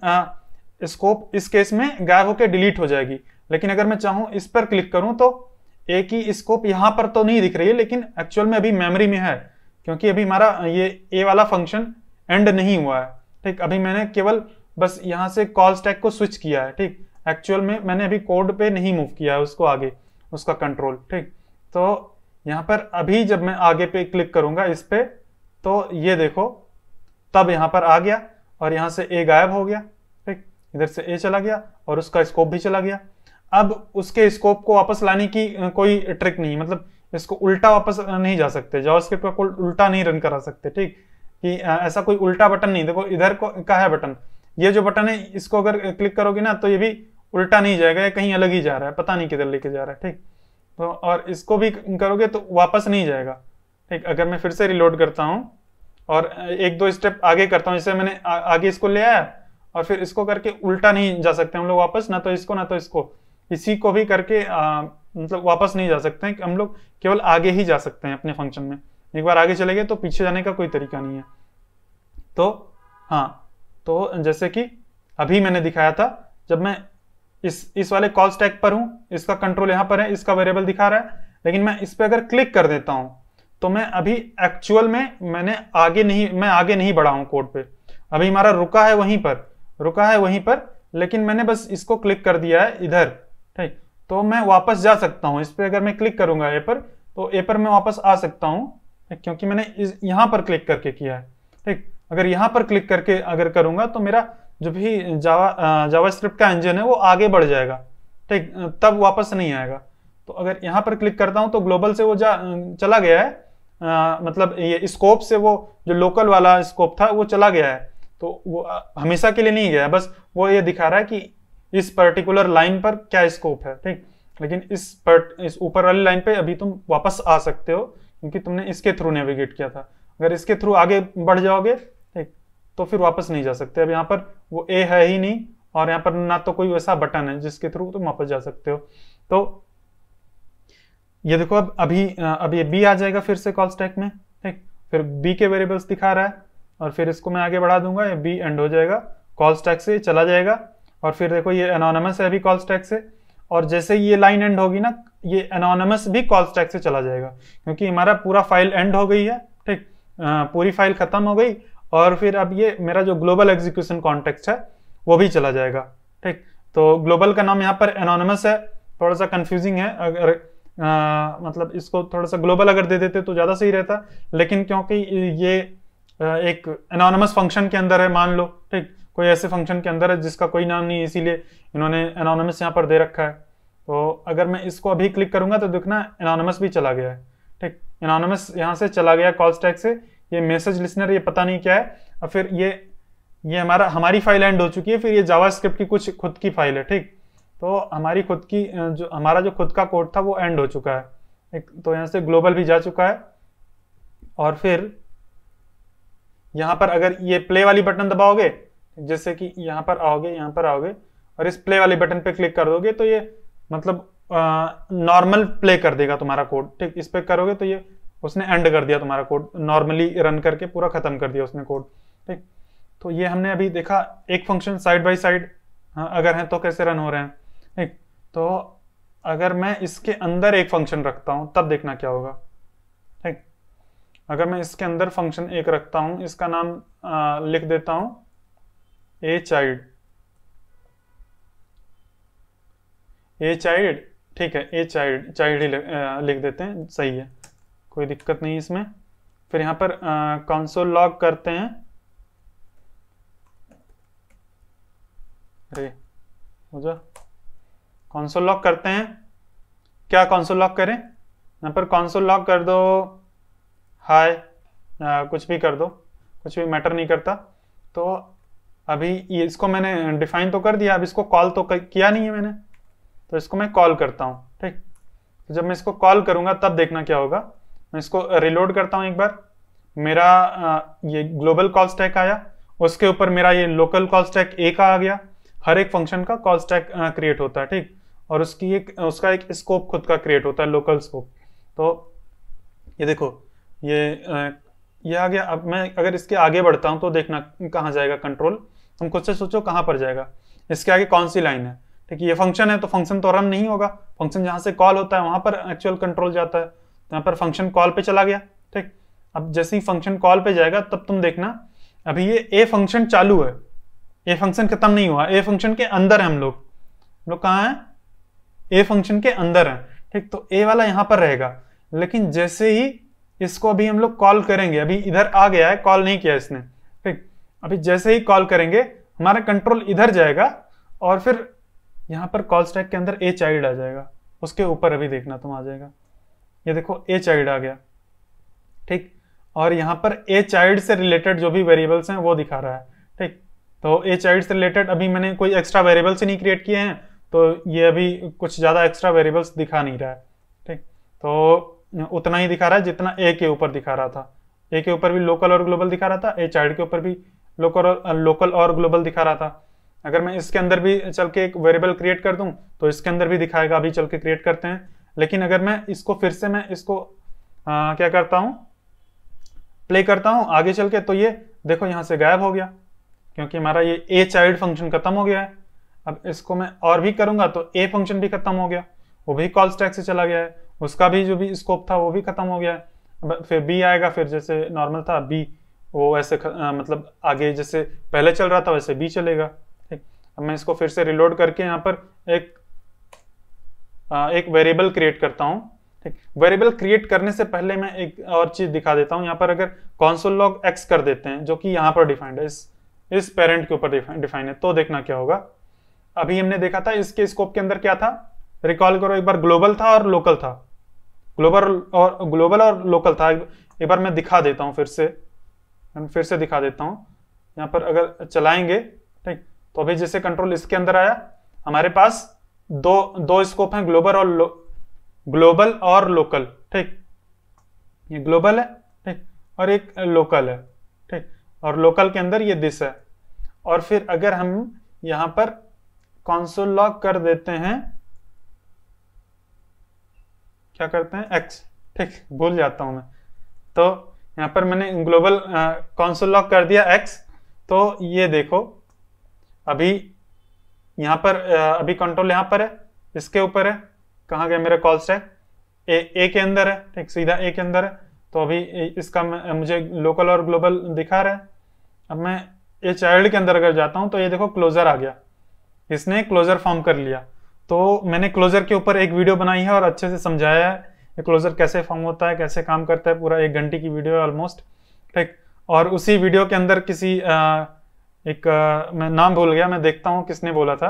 स्कोप इस केस में गायब होकर डिलीट हो जाएगी लेकिन अगर मैं चाहूँ इस पर क्लिक करूँ तो ए की स्कोप यहाँ पर तो नहीं दिख रही है लेकिन एक्चुअल में अभी मेमोरी में है क्योंकि अभी हमारा ये ए वाला फंक्शन एंड नहीं हुआ है ठीक अभी मैंने केवल बस यहाँ से कॉल स्टैक को स्विच किया है ठीक एक्चुअल में मैंने अभी कोड पे नहीं मूव किया है उसको आगे उसका कंट्रोल ठीक तो यहाँ पर अभी जब मैं आगे पे क्लिक करूंगा इस पे तो ये देखो तब यहाँ पर आ गया और यहाँ से ए गायब हो गया ठीक इधर से ए चला गया और उसका स्कोप भी चला गया अब उसके स्कोप को वापस लाने की कोई ट्रिक नहीं मतलब इसको उल्टा वापस नहीं जा सकते जावास्क्रिप्ट का उल्टा नहीं रन करा सकते ठीक कि ऐसा कोई उल्टा बटन नहीं देखो इधर को का है बटन ये जो बटन है इसको अगर क्लिक करोगे ना तो ये भी उल्टा नहीं जाएगा कहीं अलग ही जा रहा है पता नहीं किधर लेके जा रहा है ठीक तो और इसको भी करोगे तो वापस नहीं जाएगा ठीक अगर मैं फिर से रिलोड करता हूँ और एक दो स्टेप आगे करता हूँ जैसे मैंने आ, आगे इसको ले आया और फिर इसको करके उल्टा नहीं जा सकते हम लोग वापस ना तो इसको ना तो इसको इसी को भी करके मतलब वापस नहीं जा सकते हैं हम लोग केवल आगे ही जा सकते हैं अपने फंक्शन में एक बार आगे चले गए तो पीछे जाने का कोई तरीका नहीं है तो हाँ तो जैसे कि अभी मैंने दिखाया था जब मैं इस इस वाले कॉल स्टैक पर हूं इसका कंट्रोल यहां पर है इसका वेरिएबल दिखा रहा है लेकिन मैं इस पर अगर क्लिक कर देता हूं तो मैं अभी एक्चुअल में मैंने आगे नहीं मैं आगे नहीं बढ़ा हूं कोड पे अभी हमारा रुका है वहीं पर रुका है वहीं पर लेकिन मैंने बस इसको क्लिक कर दिया है इधर ठीक तो मैं वापस जा सकता हूँ इस पर अगर मैं क्लिक करूंगा ए पर तो ए पर मैं वापस आ सकता हूँ क्योंकि मैंने इस पर क्लिक करके किया है ठीक अगर यहाँ पर क्लिक करके अगर करूँगा तो मेरा जो भी जावा जावा का इंजन है वो आगे बढ़ जाएगा ठीक तब वापस नहीं आएगा तो अगर यहाँ पर क्लिक करता हूँ तो ग्लोबल से वो जा चला गया है आ, मतलब ये स्कोप से वो जो लोकल वाला स्कोप था वो चला गया है तो वो हमेशा के लिए नहीं गया बस वो ये दिखा रहा है कि इस पर्टिकुलर लाइन पर क्या स्कोप है ठीक लेकिन इस पर इस ऊपर वाली लाइन पे अभी तुम वापस आ सकते हो क्योंकि तुमने इसके थ्रू नेविगेट किया था अगर इसके थ्रू आगे बढ़ जाओगे तो फिर वापस नहीं जा सकते अब यहाँ पर वो ए है ही नहीं और यहाँ पर ना तो कोई वैसा बटन है जिसके थ्रू तुम वापस जा सकते हो तो ये देखो अब अभी अभी बी आ जाएगा फिर से कॉल स्टैक में ठीक फिर बी के वेरिएबल्स दिखा रहा है और फिर इसको मैं आगे बढ़ा दूंगा ये बी एंड हो जाएगा कॉल स्टैक से चला जाएगा और फिर देखो ये एनोनमस है अभी कॉल स्टैक से और जैसे ये लाइन एंड होगी ना ये एनोनमस भी कॉल स्टैक से चला जाएगा क्योंकि हमारा पूरा फाइल एंड हो गई है ठीक पूरी फाइल खत्म हो गई और फिर अब ये मेरा जो ग्लोबल एग्जीक्यूशन कॉन्टेक्स्ट है वो भी चला जाएगा ठीक तो ग्लोबल का नाम यहाँ पर एनोनमस है थोड़ा सा कन्फ्यूजिंग है अगर आ, मतलब इसको थोड़ा सा ग्लोबल अगर दे देते तो ज़्यादा सही रहता लेकिन क्योंकि ये एक एनोनमस फंक्शन के अंदर है मान लो ठीक कोई ऐसे फंक्शन के अंदर है जिसका कोई नाम नहीं इसीलिए इन्होंने एनोनमस यहाँ पर दे रखा है तो अगर मैं इसको अभी क्लिक करूँगा तो देखना एनोनमस भी चला गया है ठीक एनोनमस यहाँ से चला गया कॉल स्टैक से ये मैसेज लिसनर ये पता नहीं क्या है और फिर ये ये हमारा हमारी फाइल एंड हो चुकी है फिर ये जावास्क्रिप्ट की कुछ खुद की फाइल है ठीक तो हमारी खुद की जो हमारा जो खुद का कोड था वो एंड हो चुका है एक तो यहाँ से ग्लोबल भी जा चुका है और फिर यहाँ पर अगर ये प्ले वाली बटन दबाओगे जैसे कि यहाँ पर आओगे यहाँ पर आओगे और इस प्ले वाले बटन पे क्लिक कर दोगे तो ये मतलब नॉर्मल प्ले कर देगा तुम्हारा कोड ठीक इस पर करोगे तो ये उसने एंड कर दिया तुम्हारा कोड नॉर्मली रन करके पूरा खत्म कर दिया उसने कोड ठीक तो ये हमने अभी देखा एक फंक्शन साइड बाई साइड अगर हैं तो कैसे रन हो रहे हैं ठीक तो अगर मैं इसके अंदर एक फंक्शन रखता हूँ तब देखना क्या होगा ठीक अगर मैं इसके अंदर फंक्शन एक रखता हूँ इसका नाम आ, लिख देता हूँ ए चाइल्ड ए चाइल्ड ठीक है ए चाइल्ड चाइल्ड ही लिख देते हैं सही है कोई दिक्कत नहीं इसमें फिर यहाँ पर कंसोल लॉग करते हैं अरे हो जा कंसोल लॉग करते हैं क्या कंसोल लॉग करें यहाँ पर कंसोल लॉग कर दो हाय कुछ भी कर दो कुछ भी मैटर नहीं करता तो अभी ये इसको मैंने डिफाइन तो कर दिया अब इसको कॉल तो किया नहीं है मैंने तो इसको मैं कॉल करता हूँ ठीक जब मैं इसको कॉल करूँगा तब देखना क्या होगा मैं इसको रिलोड करता हूँ एक बार मेरा ये ग्लोबल कॉल स्टैक आया उसके ऊपर मेरा ये लोकल कॉल स्टैक ए का आ गया हर एक फंक्शन का कॉल स्टैक क्रिएट होता है ठीक और उसकी एक उसका एक स्कोप खुद का क्रिएट होता है लोकल स्कोप तो ये देखो ये ये आ गया अब मैं अगर इसके आगे बढ़ता हूँ तो देखना कहाँ जाएगा कंट्रोल तुम खुद से सोचो कहाँ पर जाएगा इसके आगे कौन सी लाइन है ठीक है ये फंक्शन है तो फंक्शन तो रन नहीं होगा फंक्शन जहाँ से कॉल होता है वहाँ पर एक्चुअल कंट्रोल जाता है तो यहाँ पर फंक्शन कॉल पे चला गया ठीक अब जैसे ही फंक्शन कॉल पे जाएगा तब तुम देखना अभी ये ए फंक्शन चालू है ए फंक्शन खत्म नहीं हुआ ए फंक्शन के अंदर है हम लोग हम लोग कहाँ हैं ए फंक्शन के अंदर है ठीक तो ए वाला यहाँ पर रहेगा लेकिन जैसे ही इसको अभी हम लोग कॉल करेंगे अभी इधर आ गया है कॉल नहीं किया इसने ठीक अभी जैसे ही कॉल करेंगे हमारा कंट्रोल इधर जाएगा और फिर यहाँ पर कॉल स्टैक के अंदर ए चाइल्ड आ जाएगा उसके ऊपर अभी देखना तुम आ जाएगा ये देखो ए चाइल्ड आ गया ठीक और यहाँ पर ए चाइल्ड से रिलेटेड जो भी वेरिएबल्स हैं वो दिखा रहा है ठीक तो ए चाइल्ड से रिलेटेड अभी मैंने कोई एक्स्ट्रा वेरिएबल्स नहीं क्रिएट किए हैं तो ये अभी कुछ ज़्यादा एक्स्ट्रा वेरिएबल्स दिखा नहीं रहा है ठीक तो उतना ही दिखा रहा है जितना ए के ऊपर दिखा रहा था ए के ऊपर भी लोकल और ग्लोबल दिखा रहा था ए चाइल्ड के ऊपर भी लोकल और लोकल और ग्लोबल दिखा रहा था अगर मैं इसके अंदर भी चल के एक वेरिएबल क्रिएट कर दूं तो इसके अंदर भी दिखाएगा अभी चल के क्रिएट करते हैं लेकिन अगर मैं इसको फिर से मैं इसको आ, क्या करता हूँ प्ले करता हूँ आगे चल के तो ये देखो यहाँ से गायब हो गया क्योंकि हमारा ये ए चाइल्ड फंक्शन खत्म हो गया है अब इसको मैं और भी करूँगा तो ए फंक्शन भी खत्म हो गया वो भी कॉल स्टैक से चला गया है उसका भी जो भी स्कोप था वो भी खत्म हो गया है अब फिर बी आएगा फिर जैसे नॉर्मल था बी वो ऐसे आ, मतलब आगे जैसे पहले चल रहा था वैसे बी चलेगा ठीक अब मैं इसको फिर से रिलोड करके यहाँ पर एक एक वेरिएबल क्रिएट करता हूं ठीक वेरिएबल क्रिएट करने से पहले मैं एक और चीज दिखा देता हूं यहाँ पर अगर कॉन्सोल लॉग एक्स कर देते हैं जो कि यहाँ पर डिफाइंड है इस इस पेरेंट के ऊपर डिफाइन है तो देखना क्या होगा अभी हमने देखा था इसके स्कोप के अंदर क्या था रिकॉल करो एक बार ग्लोबल था और लोकल था ग्लोबल और ग्लोबल और लोकल था एक बार मैं दिखा देता हूँ फिर से फिर से दिखा देता हूँ यहाँ पर अगर चलाएंगे ठीक तो अभी जैसे कंट्रोल इसके अंदर आया हमारे पास दो दो स्कोप हैं ग्लोबल और ग्लोबल और लोकल ठीक ये ग्लोबल है ठीक और एक लोकल है ठीक और लोकल के अंदर ये दिस है और फिर अगर हम यहां पर कॉन्सोल लॉक कर देते हैं क्या करते हैं एक्स ठीक भूल जाता हूं मैं तो यहां पर मैंने ग्लोबल कॉन्सोल लॉक कर दिया एक्स तो ये देखो अभी यहाँ पर अभी कंट्रोल यहाँ पर है इसके ऊपर है कहाँ गया मेरा कॉल स्टैक ए ए के अंदर है ठीक सीधा ए के अंदर है तो अभी इसका मुझे लोकल और ग्लोबल दिखा रहा है अब मैं ये चाइल्ड के अंदर अगर जाता हूँ तो ये देखो क्लोजर आ गया इसने क्लोजर फॉर्म कर लिया तो मैंने क्लोजर के ऊपर एक वीडियो बनाई है और अच्छे से समझाया है ये क्लोजर कैसे फॉर्म होता है कैसे काम करता है पूरा एक घंटे की वीडियो है ऑलमोस्ट ठीक और उसी वीडियो के अंदर किसी आ, एक आ, मैं नाम भूल गया मैं देखता हूँ किसने बोला था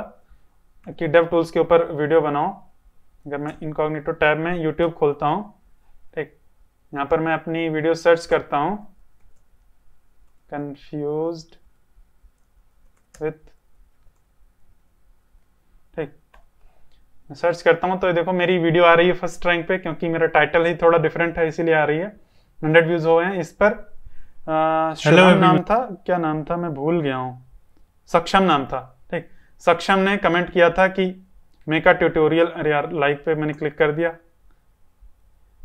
कि डेव टूल्स के ऊपर वीडियो बनाओ अगर मैं इनकॉग्निटो टैब में यूट्यूब खोलता हूँ एक यहाँ पर मैं अपनी वीडियो सर्च करता हूँ कन्फ्यूज विथ ठीक मैं सर्च करता हूँ तो देखो मेरी वीडियो आ रही है फर्स्ट रैंक पे क्योंकि मेरा टाइटल ही थोड़ा डिफरेंट है इसीलिए आ रही है हंड्रेड व्यूज हो गए हैं इस पर हेलो नाम था क्या नाम था मैं भूल गया हूँ सक्षम नाम था ठीक सक्षम ने कमेंट किया था कि मेका ट्यूटोरियल अरे यार लाइक पे मैंने क्लिक कर दिया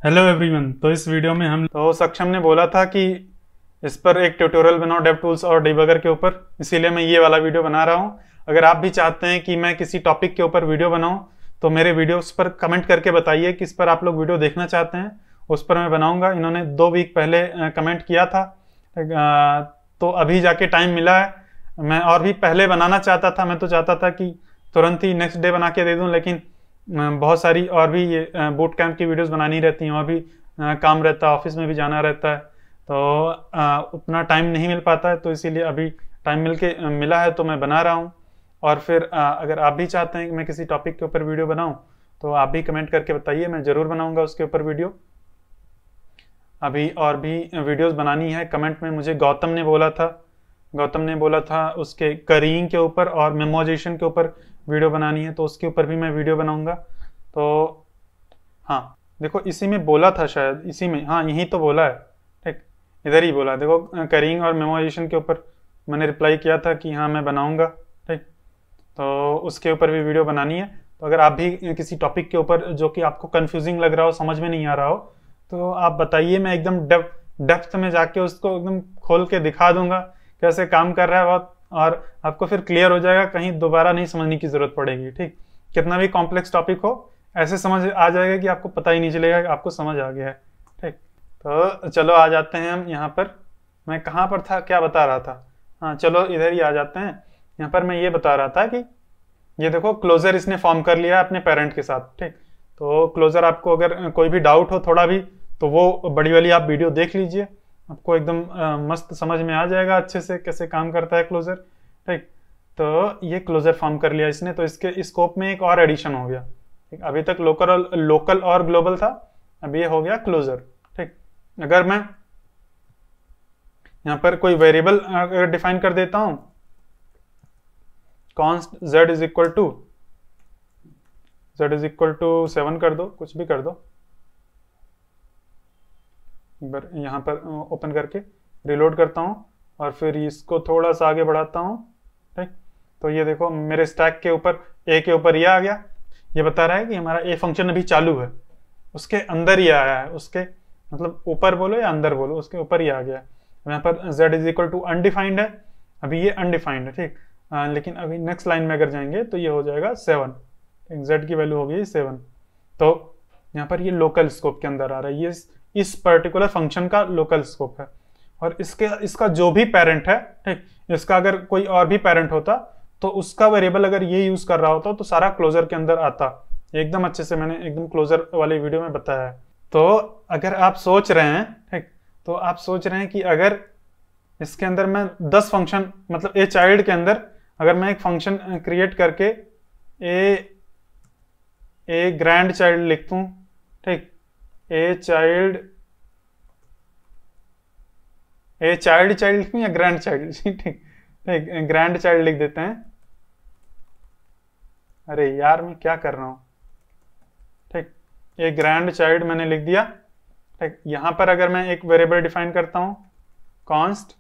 हेलो एवरीवन तो इस वीडियो में हम तो सक्षम ने बोला था कि इस पर एक ट्यूटोरियल बनाओ डेव टूल्स और डिबगर के ऊपर इसीलिए मैं ये वाला वीडियो बना रहा हूँ अगर आप भी चाहते हैं कि मैं किसी टॉपिक के ऊपर वीडियो बनाऊँ तो मेरे वीडियो उस पर कमेंट करके बताइए किस पर आप लोग वीडियो देखना चाहते हैं उस पर मैं बनाऊंगा इन्होंने दो वीक पहले कमेंट किया था तो अभी जाके टाइम मिला है मैं और भी पहले बनाना चाहता था मैं तो चाहता था कि तुरंत ही नेक्स्ट डे बना के दे दूँ लेकिन बहुत सारी और भी ये बूट कैंप की वीडियोस बनानी रहती हैं और भी काम रहता है ऑफिस में भी जाना रहता है तो उतना टाइम नहीं मिल पाता है तो इसीलिए अभी टाइम मिल के मिला है तो मैं बना रहा हूँ और फिर अगर आप भी चाहते हैं कि मैं किसी टॉपिक के ऊपर वीडियो बनाऊँ तो आप भी कमेंट करके बताइए मैं ज़रूर बनाऊँगा उसके ऊपर वीडियो अभी और भी वीडियोस बनानी है कमेंट में मुझे गौतम ने बोला था गौतम ने बोला था उसके करीन के ऊपर और मेमोजेशन के ऊपर वीडियो बनानी है तो उसके ऊपर भी मैं वीडियो बनाऊंगा तो हाँ देखो इसी में बोला था शायद इसी में हाँ यहीं तो बोला है ठीक इधर ही बोला देखो करिंग और मेमोजेशन के ऊपर मैंने रिप्लाई किया था कि हाँ मैं बनाऊँगा ठीक तो उसके ऊपर भी वीडियो बनानी है तो अगर आप भी किसी टॉपिक के ऊपर जो कि आपको कन्फ्यूजिंग लग रहा हो समझ में नहीं आ रहा हो तो आप बताइए मैं एकदम डेप डेप्थ में जाके उसको एकदम खोल के दिखा दूंगा कैसे काम कर रहा है बहुत और आपको फिर क्लियर हो जाएगा कहीं दोबारा नहीं समझने की ज़रूरत पड़ेगी ठीक कितना भी कॉम्प्लेक्स टॉपिक हो ऐसे समझ आ जाएगा कि आपको पता ही नहीं चलेगा आपको समझ आ गया है ठीक तो चलो आ जाते हैं हम यहाँ पर मैं कहाँ पर था क्या बता रहा था हाँ चलो इधर ही आ जाते हैं यहाँ पर मैं ये बता रहा था कि ये देखो क्लोजर इसने फॉर्म कर लिया अपने पेरेंट के साथ ठीक तो क्लोजर आपको अगर कोई भी डाउट हो थोड़ा भी तो वो बड़ी वाली आप वीडियो देख लीजिए आपको एकदम मस्त समझ में आ जाएगा अच्छे से कैसे काम करता है क्लोजर ठीक तो ये क्लोजर फॉर्म कर लिया इसने तो इसके स्कोप में एक और एडिशन हो गया ठीक अभी तक लोकल और लोकल और ग्लोबल था अब ये हो गया क्लोजर ठीक अगर मैं यहाँ पर कोई वेरिएबल डिफाइन कर देता हूँ const z is equal to z is equal to seven कर दो कुछ भी कर दो बार यहाँ पर ओपन करके रिलोड करता हूँ और फिर इसको थोड़ा सा आगे बढ़ाता हूँ ठीक तो ये देखो मेरे स्टैक के ऊपर ए के ऊपर ये आ गया ये बता रहा है कि हमारा ए फंक्शन अभी चालू है उसके अंदर ही आया है उसके मतलब ऊपर बोलो या अंदर बोलो उसके ऊपर ही आ गया है यहाँ पर z is equal to undefined है अभी ये अनडिफाइंड है ठीक आ, लेकिन अभी नेक्स्ट लाइन में अगर जाएंगे तो ये हो जाएगा सेवन z की वैल्यू हो गई सेवन तो यहाँ पर ये लोकल स्कोप के अंदर आ रहा है ये इस पर्टिकुलर फंक्शन का लोकल स्कोप है और इसके इसका जो भी पेरेंट है ठीक इसका अगर कोई और भी पेरेंट होता तो उसका वेरिएबल अगर ये यूज कर रहा होता तो सारा क्लोजर के अंदर आता एकदम अच्छे से मैंने एकदम क्लोजर वाली वीडियो में बताया है तो अगर आप सोच रहे हैं ठीक तो आप सोच रहे हैं कि अगर इसके अंदर मैं 10 फंक्शन मतलब ए चाइल्ड के अंदर अगर मैं एक फंक्शन क्रिएट करके ए ए ग्रैंड चाइल्ड लिख दूँ ठीक a child a child child या ग्रैंड चाइल्ड ठीक ग्रैंड चाइल्ड लिख देते हैं अरे यार मैं क्या कर रहा हूं ठीक ये ग्रैंड चाइल्ड मैंने लिख दिया ठीक यहां पर अगर मैं एक वेरिएबल डिफाइन करता हूं कॉन्स्ट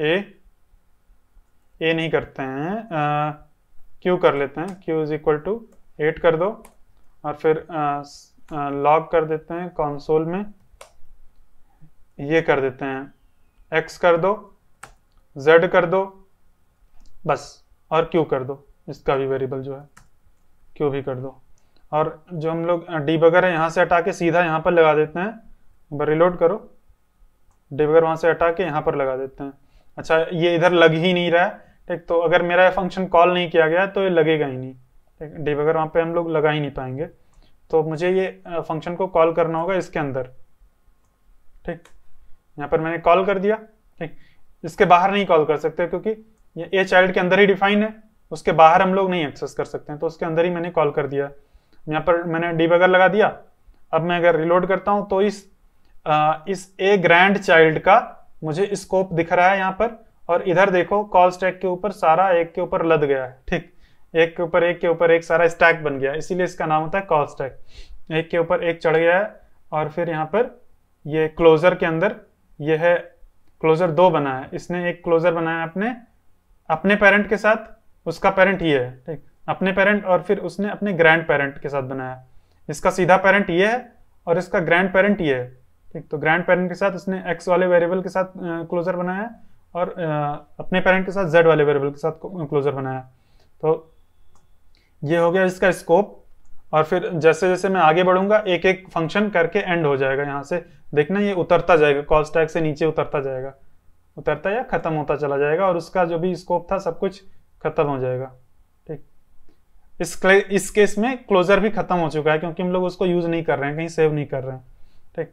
ए ए नहीं करते हैं क्यू कर लेते हैं q is equal to eight कर दो और फिर आ, लॉग कर देते हैं कंसोल में ये कर देते हैं एक्स कर दो जेड कर दो बस और क्यू कर दो इसका भी वेरिएबल जो है क्यू भी कर दो और जो हम लोग बगर है यहाँ से हटा के सीधा यहाँ पर लगा देते हैं रिलोड करो बगर वहाँ से हटा के यहाँ पर लगा देते हैं अच्छा ये इधर लग ही नहीं रहा है ठीक तो अगर मेरा फंक्शन कॉल नहीं किया गया तो ये लगेगा ही नहीं ठीक बगर वहाँ पे हम लोग लगा ही नहीं पाएंगे तो मुझे ये फंक्शन को कॉल करना होगा इसके अंदर ठीक यहाँ पर मैंने कॉल कर दिया ठीक इसके बाहर नहीं कॉल कर सकते क्योंकि ये ए चाइल्ड के अंदर ही डिफाइन है उसके बाहर हम लोग नहीं एक्सेस कर सकते हैं तो उसके अंदर ही मैंने कॉल कर दिया यहाँ पर मैंने डिबगर लगा दिया अब मैं अगर रिलोड करता हूँ तो इस आ, इस ए ग्रैंड चाइल्ड का मुझे स्कोप दिख रहा है यहाँ पर और इधर देखो कॉल स्टैक के ऊपर सारा एक के ऊपर लद गया है ठीक एक के ऊपर एक के ऊपर एक सारा स्टैक बन गया इसीलिए इसका नाम होता है कॉल स्टैक एक के ऊपर एक चढ़ गया है और फिर यहाँ पर ये क्लोजर के अंदर यह है क्लोजर दो बना है इसने एक क्लोजर बनाया अपने अपने पेरेंट के साथ उसका पेरेंट ये है ठीक अपने पेरेंट और फिर उसने अपने ग्रैंड पेरेंट के साथ बनाया इसका सीधा पेरेंट ये है और इसका ग्रैंड पेरेंट ये है ठीक तो ग्रैंड पेरेंट के साथ उसने एक्स वाले वेरिएबल के साथ क्लोजर बनाया और अपने पेरेंट के साथ जेड वाले वेरिएबल के साथ क्लोजर बनाया तो ये हो गया इसका स्कोप और फिर जैसे जैसे मैं आगे बढ़ूंगा एक एक फंक्शन करके एंड हो जाएगा यहाँ से देखना ये उतरता जाएगा कॉल स्टैक से नीचे उतरता जाएगा उतरता या ख़त्म होता चला जाएगा और उसका जो भी स्कोप था सब कुछ ख़त्म हो जाएगा ठीक इस इस केस में क्लोजर भी ख़त्म हो चुका है क्योंकि हम लोग उसको यूज़ नहीं कर रहे हैं कहीं सेव नहीं कर रहे हैं ठीक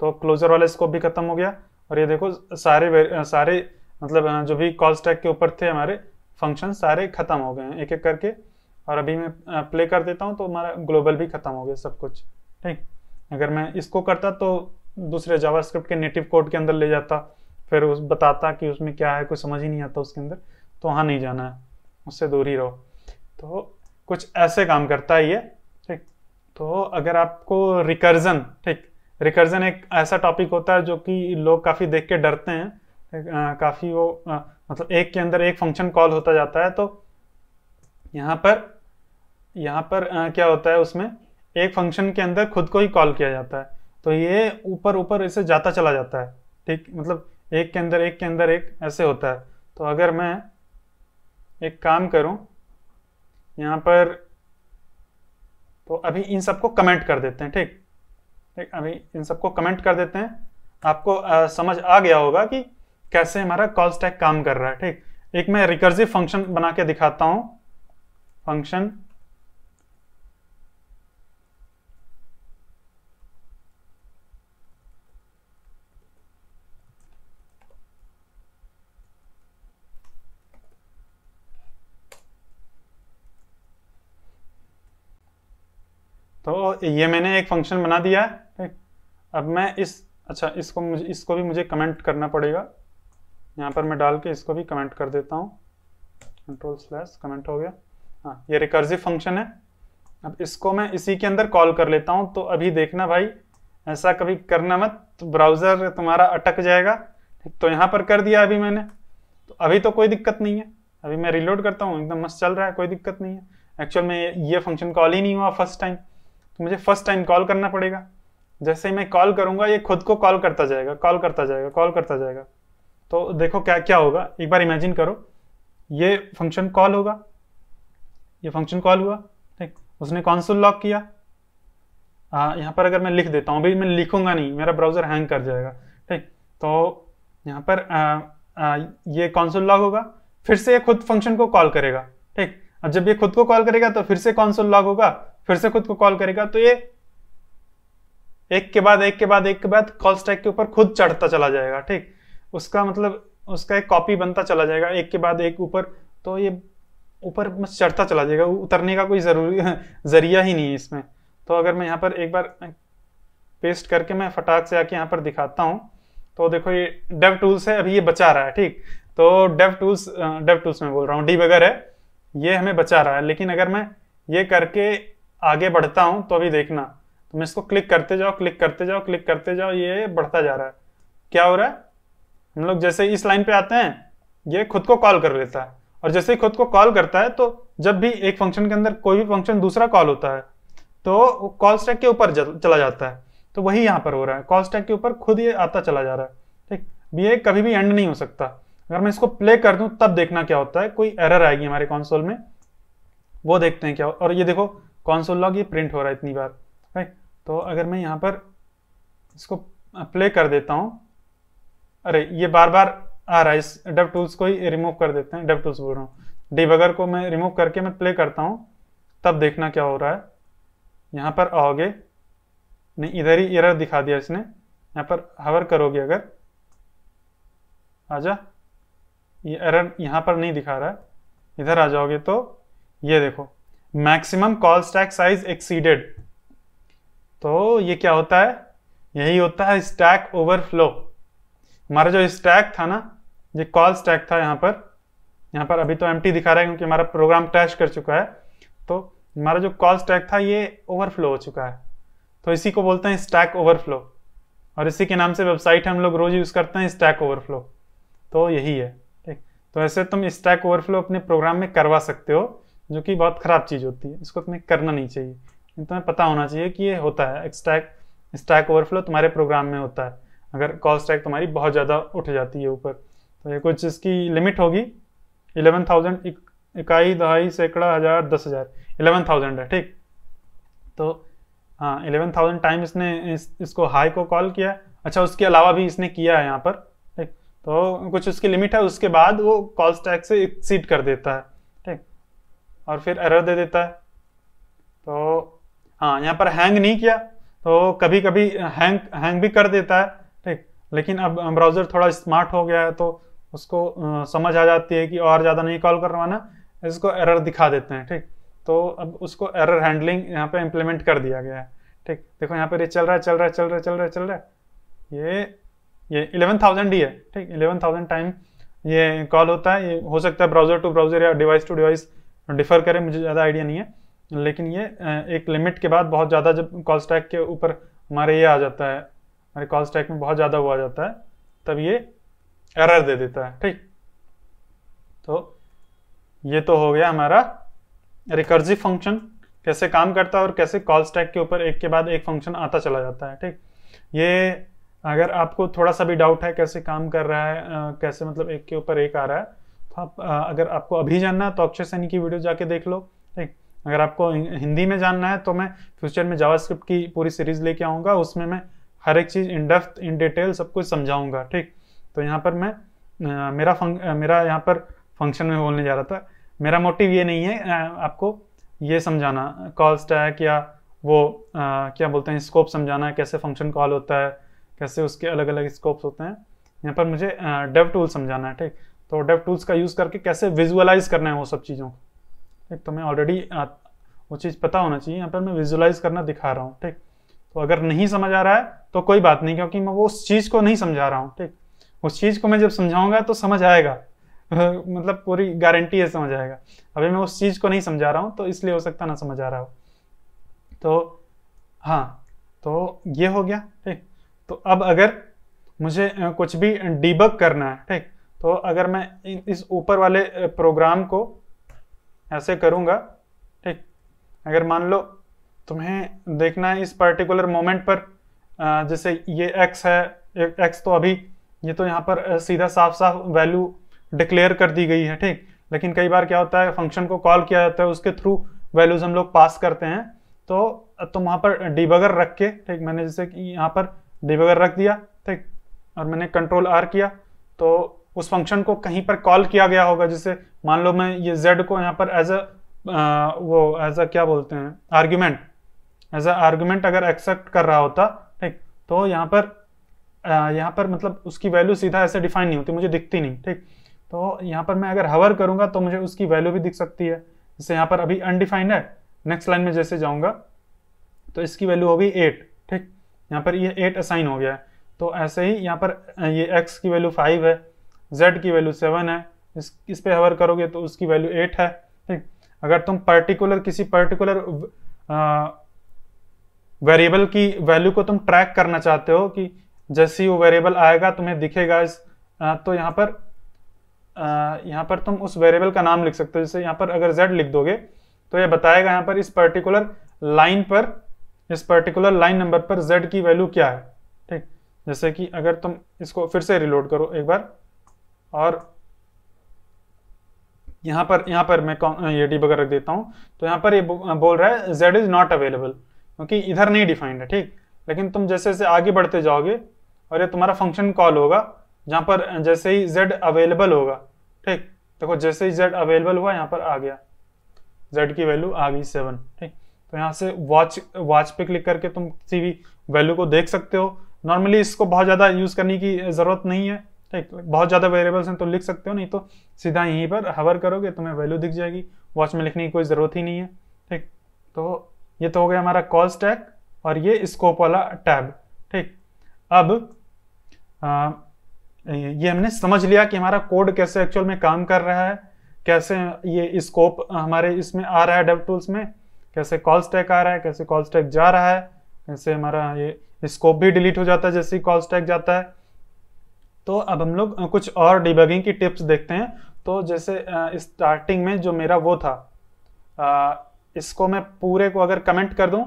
तो क्लोजर वाला स्कोप भी ख़त्म हो गया और ये देखो सारे सारे मतलब जो भी कॉल स्टैक के ऊपर थे हमारे फंक्शन सारे ख़त्म हो गए हैं एक एक करके और अभी मैं प्ले कर देता हूँ तो हमारा ग्लोबल भी खत्म हो गया सब कुछ ठीक अगर मैं इसको करता तो दूसरे जावास्क्रिप्ट के नेटिव कोड के अंदर ले जाता फिर उस बताता कि उसमें क्या है कुछ समझ ही नहीं आता उसके अंदर तो वहाँ नहीं जाना है उससे दूर ही रहो तो कुछ ऐसे काम करता है ये ठीक तो अगर आपको रिकर्जन ठीक रिकर्जन एक ऐसा टॉपिक होता है जो कि लोग काफ़ी देख के डरते हैं काफ़ी वो आ, मतलब एक के अंदर एक फंक्शन कॉल होता जाता है तो यहाँ पर यहाँ पर आ, क्या होता है उसमें एक फंक्शन के अंदर खुद को ही कॉल किया जाता है तो ये ऊपर ऊपर इसे जाता चला जाता है ठीक मतलब एक के अंदर एक के अंदर एक ऐसे होता है तो अगर मैं एक काम करूं यहाँ पर तो अभी इन सबको कमेंट कर देते हैं ठीक ठीक अभी इन सबको कमेंट कर देते हैं आपको आ, समझ आ गया होगा कि कैसे हमारा कॉल स्टैक काम कर रहा है ठीक एक मैं रिकर्सिव फंक्शन बना के दिखाता हूँ फंक्शन ये मैंने एक फंक्शन बना दिया है ठीक अब मैं इस अच्छा इसको मुझे इसको भी मुझे कमेंट करना पड़ेगा यहाँ पर मैं डाल के इसको भी कमेंट कर देता हूँ कंट्रोल स्लैश कमेंट हो गया हाँ ये रिकर्जिव फंक्शन है अब इसको मैं इसी के अंदर कॉल कर लेता हूँ तो अभी देखना भाई ऐसा कभी करना मत तो ब्राउज़र तुम्हारा अटक जाएगा तो यहाँ पर कर दिया अभी मैंने तो अभी तो कोई दिक्कत नहीं है अभी मैं रिलोड करता हूँ एकदम मस्त चल रहा है कोई दिक्कत नहीं है एक्चुअल में ये फंक्शन कॉल ही नहीं हुआ फर्स्ट टाइम तो मुझे फर्स्ट टाइम कॉल करना पड़ेगा जैसे ही मैं कॉल करूंगा ये खुद को कॉल करता जाएगा कॉल करता जाएगा कॉल करता जाएगा तो देखो क्या क्या होगा एक बार इमेजिन करो ये फंक्शन कॉल होगा ये फंक्शन कॉल हुआ ठीक उसने कौनसुल लॉक किया हाँ यहाँ पर अगर मैं लिख देता हूँ अभी मैं लिखूंगा नहीं मेरा ब्राउज़र हैंग कर जाएगा ठीक तो यहाँ पर आ, आ, ये कौनसुल लॉक होगा फिर से ये खुद फंक्शन को कॉल करेगा ठीक अब जब ये खुद को कॉल करेगा तो फिर से कौनसुल लॉक होगा फिर से खुद को कॉल करेगा तो ये एक के बाद एक के बाद एक के बाद कॉल स्टैक के ऊपर खुद चढ़ता चला जाएगा ठीक उसका मतलब उसका एक कॉपी बनता चला जाएगा एक के बाद एक ऊपर तो ये ऊपर चढ़ता चला जाएगा उतरने का कोई ज़रूरी जरिया ही नहीं है इसमें तो अगर मैं यहाँ पर एक बार पेस्ट करके मैं फटाक से आके यहाँ पर दिखाता हूँ तो देखो ये डेव टूल्स है अभी ये बचा रहा है ठीक तो डेव टूल्स डेव टूल्स में बोल रहा हूँ डी बगैर है ये हमें बचा रहा है लेकिन अगर मैं ये करके आगे बढ़ता हूं तो अभी देखना तो मैं इसको क्लिक करते जाओ क्लिक करते जाओ क्लिक करते जाओ ये बढ़ता जा रहा है क्या हो रहा है हम लोग जैसे इस लाइन पे आते हैं ये खुद को कॉल कर लेता है और जैसे ही खुद को कॉल करता है तो जब भी एक फंक्शन के अंदर कोई भी फंक्शन दूसरा कॉल होता है तो कॉल स्टैक के ऊपर चला जाता है तो वही यहाँ पर हो रहा है कॉल स्टैक के ऊपर खुद ये आता चला जा रहा है ठीक ये कभी भी एंड नहीं हो सकता अगर मैं इसको प्ले कर दूं तब देखना क्या होता है कोई एरर आएगी हमारे कॉन्सोल में वो देखते हैं क्या और ये देखो कॉन्सोल लॉग ये प्रिंट हो रहा है इतनी बार राइट तो अगर मैं यहाँ पर इसको प्ले कर देता हूँ अरे ये बार बार आ रहा है इस डब टूल्स को ही रिमूव कर देते हैं डब टूल्स बोल रहा हूँ डिबगर को मैं रिमूव करके मैं प्ले करता हूँ तब देखना क्या हो रहा है यहाँ पर आओगे नहीं इधर ही एरर दिखा दिया इसने यहाँ पर हवर करोगे अगर आजा ये एरर यहाँ पर नहीं दिखा रहा है इधर आ जाओगे तो ये देखो maximum call stack size exceeded तो ये क्या होता है यही होता है स्टैक ओवरफ्लो हमारा जो स्टैक था ना ये कॉल स्टैक था यहाँ पर यहाँ पर अभी तो एम दिखा रहा है क्योंकि हमारा प्रोग्राम टैश कर चुका है तो हमारा जो कॉल स्टैक था ये ओवरफ्लो हो चुका है तो इसी को बोलते हैं स्टैक ओवरफ्लो और इसी के नाम से वेबसाइट हम लोग रोज़ यूज़ करते हैं स्टैक ओवरफ्लो तो यही है ठीक तो ऐसे तुम स्टैक ओवरफ्लो अपने प्रोग्राम में करवा सकते हो जो कि बहुत ख़राब चीज़ होती है इसको तुम्हें करना नहीं चाहिए तुम्हें पता होना चाहिए कि ये होता है स्टैक स्टैक ओवरफ्लो तुम्हारे प्रोग्राम में होता है अगर कॉल स्टैक तुम्हारी बहुत ज़्यादा उठ जाती है ऊपर तो ये कुछ इसकी लिमिट होगी इलेवन थाउजेंड इकाई दहाई सैकड़ा हज़ार दस हज़ार इलेवन थाउजेंड है ठीक तो हाँ इलेवन थाउजेंड टाइम इसने इस, इसको हाई को कॉल किया अच्छा उसके अलावा भी इसने किया है यहाँ पर ठीक तो कुछ उसकी लिमिट है उसके बाद वो कॉल स्टैक से एक्सीड कर देता है और फिर एरर दे देता है तो हाँ यहाँ पर हैंग नहीं किया तो कभी कभी हैंग हैंग भी कर देता है ठीक लेकिन अब ब्राउज़र थोड़ा स्मार्ट हो गया है तो उसको समझ आ जाती है कि और ज़्यादा नहीं कॉल करवाना इसको एरर दिखा देते हैं ठीक तो अब उसको एरर हैंडलिंग यहाँ पे इम्प्लीमेंट कर दिया गया है ठीक देखो यहाँ पर ये चल रहा है चल रहा है चल रहा है चल रहा है चल रहा है ये ये इलेवन थाउजेंड ही है ठीक इलेवन थाउजेंड टाइम ये कॉल होता है ये हो सकता है ब्राउजर टू ब्राउजर या डिवाइस टू डिवाइस डिफ़र करें मुझे ज़्यादा आइडिया नहीं है लेकिन ये एक लिमिट के बाद बहुत ज़्यादा जब कॉल स्टैक के ऊपर हमारे ये आ जाता है हमारे कॉल स्टैक में बहुत ज़्यादा वो आ जाता है तब ये एरर दे देता है ठीक तो ये तो हो गया हमारा रिकर्जिव फंक्शन कैसे काम करता है और कैसे कॉल स्टैक के ऊपर एक के बाद एक फंक्शन आता चला जाता है ठीक ये अगर आपको थोड़ा सा भी डाउट है कैसे काम कर रहा है कैसे मतलब एक के ऊपर एक आ रहा है आप अगर आपको अभी जानना है तो अक्षय सैनी की वीडियो जाके देख लो ठीक अगर आपको हिंदी में जानना है तो मैं फ्यूचर में जावास्क्रिप्ट की पूरी सीरीज लेके आऊँगा उसमें मैं हर एक चीज़ इन डेप्थ इन डिटेल सब कुछ समझाऊँगा ठीक तो यहाँ पर मैं मेरा फंक मेरा यहाँ पर फंक्शन में बोलने जा रहा था मेरा मोटिव ये नहीं है आपको ये समझाना कॉल स्टैक या वो आ, क्या बोलते हैं स्कोप समझाना है कैसे फंक्शन कॉल होता है कैसे उसके अलग अलग स्कोप्स होते हैं यहाँ पर मुझे डेव टूल समझाना है ठीक तो डेव टूल्स का यूज़ करके कैसे विजुअलाइज करना है वो सब चीज़ों ठीक तो मैं ऑलरेडी वो चीज़ पता होना चाहिए यहाँ पर मैं विजुअलाइज करना दिखा रहा हूँ ठीक तो अगर नहीं समझ आ रहा है तो कोई बात नहीं क्योंकि मैं वो उस चीज़ को नहीं समझा रहा हूँ ठीक उस चीज़ को मैं जब समझाऊंगा तो समझ आएगा मतलब पूरी गारंटी है समझ आएगा अभी मैं उस चीज़ को नहीं समझा रहा हूँ तो इसलिए हो सकता ना समझ आ रहा हो तो हाँ तो ये हो गया ठीक तो अब अगर मुझे कुछ भी डिबक करना है ठीक तो अगर मैं इस ऊपर वाले प्रोग्राम को ऐसे करूँगा ठीक अगर मान लो तुम्हें देखना है इस पर्टिकुलर मोमेंट पर जैसे ये एक्स है एक्स तो अभी ये तो यहाँ पर सीधा साफ साफ वैल्यू डिक्लेयर कर दी गई है ठीक लेकिन कई बार क्या होता है फंक्शन को कॉल किया जाता है उसके थ्रू वैल्यूज हम लोग पास करते हैं तो तुम तो वहाँ पर डिबगर रख के ठीक मैंने जैसे कि यहाँ पर डिबगर रख दिया ठीक और मैंने कंट्रोल आर किया तो उस फंक्शन को कहीं पर कॉल किया गया होगा जैसे मान लो मैं ये z को यहाँ पर एज अ वो एज अ क्या बोलते हैं आर्ग्यूमेंट एज अ आर्ग्यूमेंट अगर एक्सेप्ट कर रहा होता ठीक तो यहाँ पर यहाँ पर मतलब उसकी वैल्यू सीधा ऐसे डिफाइन नहीं होती मुझे दिखती नहीं ठीक तो यहाँ पर मैं अगर हवर करूँगा तो मुझे उसकी वैल्यू भी दिख सकती है जैसे यहाँ पर अभी अनडिफाइंड है नेक्स्ट लाइन में जैसे जाऊँगा तो इसकी वैल्यू होगी एट ठीक यहाँ पर ये एट असाइन हो गया है तो ऐसे ही यहाँ पर ये एक्स की वैल्यू फाइव है z की वैल्यू सेवन है इस इस पर हवर करोगे तो उसकी वैल्यू एट है ठीक अगर तुम पर्टिकुलर किसी पर्टिकुलर वेरिएबल की वैल्यू को तुम ट्रैक करना चाहते हो कि जैसे वो वेरिएबल आएगा तुम्हें दिखेगा इस आ, तो यहाँ पर आ, यहाँ पर तुम उस वेरिएबल का नाम लिख सकते हो जैसे यहाँ पर अगर z लिख दोगे तो ये बताएगा यहाँ पर इस पर्टिकुलर लाइन पर इस पर्टिकुलर लाइन नंबर पर जेड की वैल्यू क्या है ठीक जैसे कि अगर तुम इसको फिर से रिलोड करो एक बार और यहाँ पर यहाँ पर मैं ये डिबगर रख देता हूँ तो यहाँ पर ये बोल रहा है जेड इज़ नॉट अवेलेबल क्योंकि इधर नहीं डिफाइंड है ठीक लेकिन तुम जैसे जैसे आगे बढ़ते जाओगे और ये तुम्हारा फंक्शन कॉल होगा जहाँ पर जैसे ही जेड अवेलेबल होगा ठीक देखो जैसे ही जेड अवेलेबल हुआ यहाँ पर आ गया जेड की वैल्यू आ गई सेवन ठीक तो यहाँ से वॉच वॉच पे क्लिक करके तुम किसी भी वैल्यू को देख सकते हो नॉर्मली इसको बहुत ज़्यादा यूज़ करने की ज़रूरत नहीं है ठीक बहुत ज़्यादा वेरिएबल्स हैं तो लिख सकते हो नहीं तो सीधा यहीं पर हवर करोगे तुम्हें तो वैल्यू दिख जाएगी वॉच में लिखने की कोई ज़रूरत ही नहीं है ठीक तो ये तो हो गया हमारा कॉल स्टैक और ये स्कोप वाला टैब ठीक अब आ, ये हमने समझ लिया कि हमारा कोड कैसे एक्चुअल में काम कर रहा है कैसे ये स्कोप हमारे इसमें आ रहा है डेव टूल्स में कैसे कॉल स्टैक आ रहा है कैसे कॉल स्टैक जा रहा है कैसे हमारा ये स्कोप भी डिलीट हो जाता है जैसे ही कॉल स्टैक जाता है तो अब हम लोग कुछ और डिबगिंग की टिप्स देखते हैं तो जैसे स्टार्टिंग में जो मेरा वो था आ, इसको मैं पूरे को अगर कमेंट कर दूं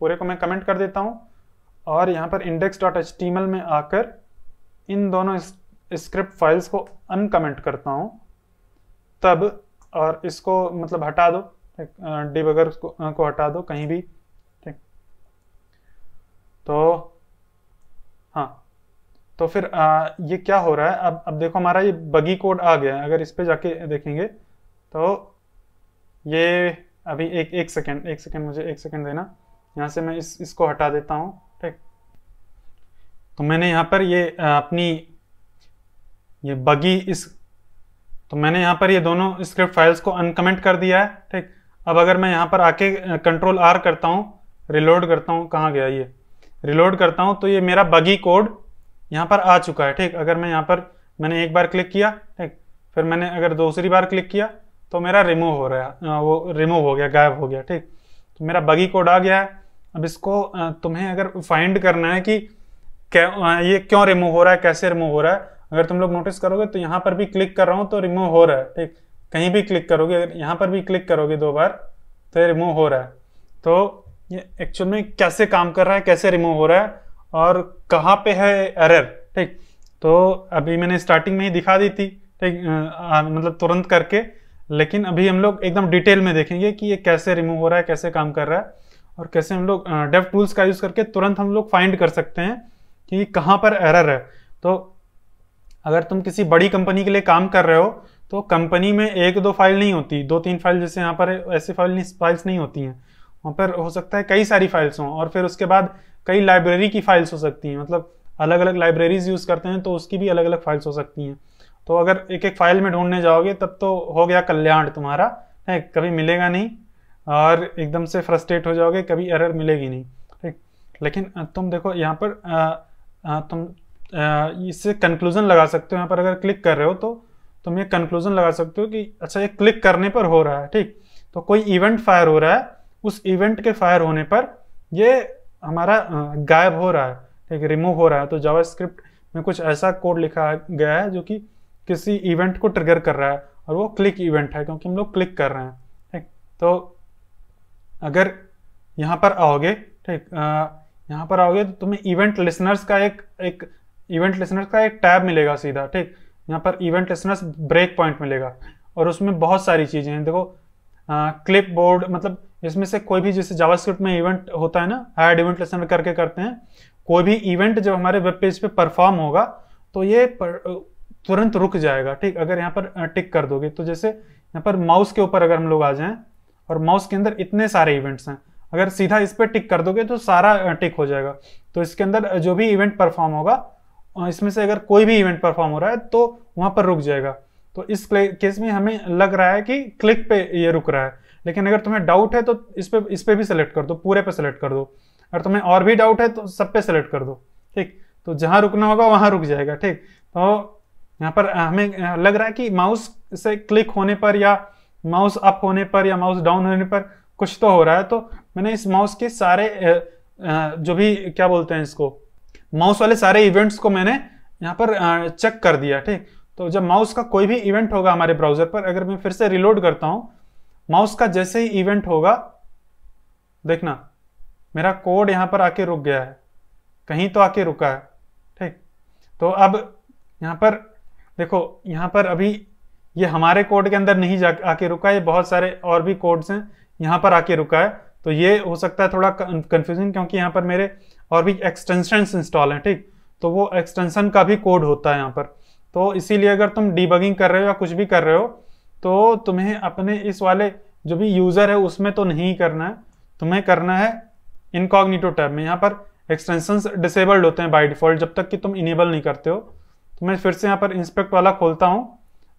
पूरे को मैं कमेंट कर देता हूं और यहां पर इंडेक्स डॉट एच में आकर इन दोनों स्क्रिप्ट फाइल्स को अनकमेंट करता हूं तब और इसको मतलब हटा दो डिबगर को, को हटा दो कहीं भी ठीक तो हाँ तो फिर आ, ये क्या हो रहा है अब अब देखो हमारा ये बगी कोड आ गया है अगर इस पर जाके देखेंगे तो ये अभी एक एक सेकेंड एक सेकेंड मुझे एक सेकेंड देना यहाँ से मैं इस इसको हटा देता हूँ ठीक तो मैंने यहाँ पर ये अपनी ये बगी इस तो मैंने यहाँ पर ये दोनों स्क्रिप्ट फाइल्स को अनकमेंट कर दिया है ठीक अब अगर मैं यहाँ पर आके कंट्रोल आर करता हूँ रिलोड करता हूँ कहाँ गया ये रिलोड करता हूँ तो ये मेरा बगी कोड यहाँ पर आ चुका है ठीक अगर मैं यहाँ पर मैंने एक बार क्लिक किया ठीक फिर मैंने अगर दूसरी बार क्लिक किया तो मेरा रिमूव हो रहा है वो रिमूव हो गया गायब हो गया ठीक तो मेरा बगी कोड आ गया है अब इसको तुम्हें अगर फाइंड करना है कि क्या ये क्यों रिमूव हो रहा है कैसे रिमूव हो रहा है अगर तुम लोग नोटिस करोगे तो यहाँ पर भी क्लिक कर रहा हूँ तो रिमूव हो रहा है ठीक कहीं भी क्लिक करोगे अगर यहाँ पर भी क्लिक करोगे दो बार तो ये रिमूव हो रहा है तो ये एक्चुअल में कैसे काम कर रहा है कैसे रिमूव हो रहा है और कहाँ पे है एरर ठीक तो अभी मैंने स्टार्टिंग में ही दिखा दी थी ठीक मतलब तुरंत करके लेकिन अभी हम लोग एकदम डिटेल में देखेंगे कि ये कैसे रिमूव हो रहा है कैसे काम कर रहा है और कैसे हम लोग डेव टूल्स का यूज़ करके तुरंत हम लोग फाइंड कर सकते हैं कि कहाँ पर एरर है तो अगर तुम किसी बड़ी कंपनी के लिए काम कर रहे हो तो कंपनी में एक दो फाइल नहीं होती दो तीन फाइल जैसे यहाँ पर ऐसी फाइल नहीं फाइल्स नहीं होती हैं वहाँ पर हो सकता है कई सारी फाइल्स हों और फिर उसके बाद कई लाइब्रेरी की फाइल्स हो सकती हैं मतलब अलग अलग लाइब्रेरीज यूज़ करते हैं तो उसकी भी अलग अलग फाइल्स हो सकती हैं तो अगर एक एक फाइल में ढूंढने जाओगे तब तो हो गया कल्याण तुम्हारा है कभी मिलेगा नहीं और एकदम से फ्रस्ट्रेट हो जाओगे कभी एरर मिलेगी नहीं ठीक लेकिन तुम देखो यहाँ पर आ, आ, तुम इससे कंक्लूज़न लगा सकते हो यहाँ पर अगर क्लिक कर रहे हो तो तुम ये कंक्लूज़न लगा सकते हो कि अच्छा ये क्लिक करने पर हो रहा है ठीक तो कोई इवेंट फायर हो रहा है उस इवेंट के फायर होने पर ये हमारा गायब हो रहा है ठीक है रिमूव हो रहा है तो जावा में कुछ ऐसा कोड लिखा गया है जो कि किसी इवेंट को ट्रिगर कर रहा है और वो क्लिक इवेंट है क्योंकि हम लोग क्लिक कर रहे हैं ठीक तो अगर यहाँ पर आओगे ठीक यहाँ पर आओगे तो तुम्हें इवेंट लिसनर्स का एक एक इवेंट लिसनर्स का एक टैब मिलेगा सीधा ठीक यहाँ पर इवेंट लिसनर्स ब्रेक पॉइंट मिलेगा और उसमें बहुत सारी चीज़ें हैं देखो क्लिप बोर्ड मतलब इसमें से कोई भी जैसे जावास्क्रिप्ट में इवेंट होता है ना हाइड इवेंट लेसन करके करते हैं कोई भी इवेंट जब हमारे वेब पेज पे परफॉर्म होगा तो ये पर, तुरंत रुक जाएगा ठीक अगर यहाँ पर टिक कर दोगे तो जैसे यहाँ पर माउस के ऊपर अगर हम लोग आ जाएं और माउस के अंदर इतने सारे इवेंट्स हैं अगर सीधा इस पर टिक कर दोगे तो सारा टिक हो जाएगा तो इसके अंदर जो भी इवेंट परफॉर्म होगा इसमें से अगर कोई भी इवेंट परफॉर्म हो रहा है तो वहाँ पर रुक जाएगा तो इस केस में हमें लग रहा है कि क्लिक पे ये रुक रहा है लेकिन अगर तुम्हें डाउट है तो इस पर इस पर भी सिलेक्ट कर दो पूरे पे सेलेक्ट कर दो अगर तुम्हें और भी डाउट है तो सब पे सेलेक्ट कर दो ठीक तो जहाँ रुकना होगा वहाँ रुक जाएगा ठीक तो यहाँ पर हमें लग रहा है कि माउस से क्लिक होने पर या माउस अप होने पर या माउस डाउन होने पर कुछ तो हो रहा है तो मैंने इस माउस के सारे जो भी क्या बोलते हैं इसको माउस वाले सारे इवेंट्स को मैंने यहाँ पर चेक कर दिया ठीक तो जब माउस का कोई भी इवेंट होगा हमारे ब्राउजर पर अगर मैं फिर से रिलोड करता हूँ माउस का जैसे ही इवेंट होगा देखना मेरा कोड यहां पर आके रुक गया है कहीं तो आके रुका है ठीक तो अब यहां पर देखो यहां पर अभी ये हमारे कोड के अंदर नहीं जा आके रुका है बहुत सारे और भी कोड्स हैं यहां पर आके रुका है तो ये हो सकता है थोड़ा कंफ्यूजन क्योंकि यहां पर मेरे और भी एक्सटेंशन इंस्टॉल हैं ठीक तो वो एक्सटेंशन का भी कोड होता है यहां पर तो इसीलिए अगर तुम डीबगिंग कर रहे हो या कुछ भी कर रहे हो तो तुम्हें अपने इस वाले जो भी यूज़र है उसमें तो नहीं करना है तुम्हें करना है इनकॉग्निटो टैब में यहाँ पर एक्सटेंशन डिसेबल्ड होते हैं बाई डिफ़ॉल्ट जब तक कि तुम इनेबल नहीं करते हो तो मैं फिर से यहाँ पर इंस्पेक्ट वाला खोलता हूँ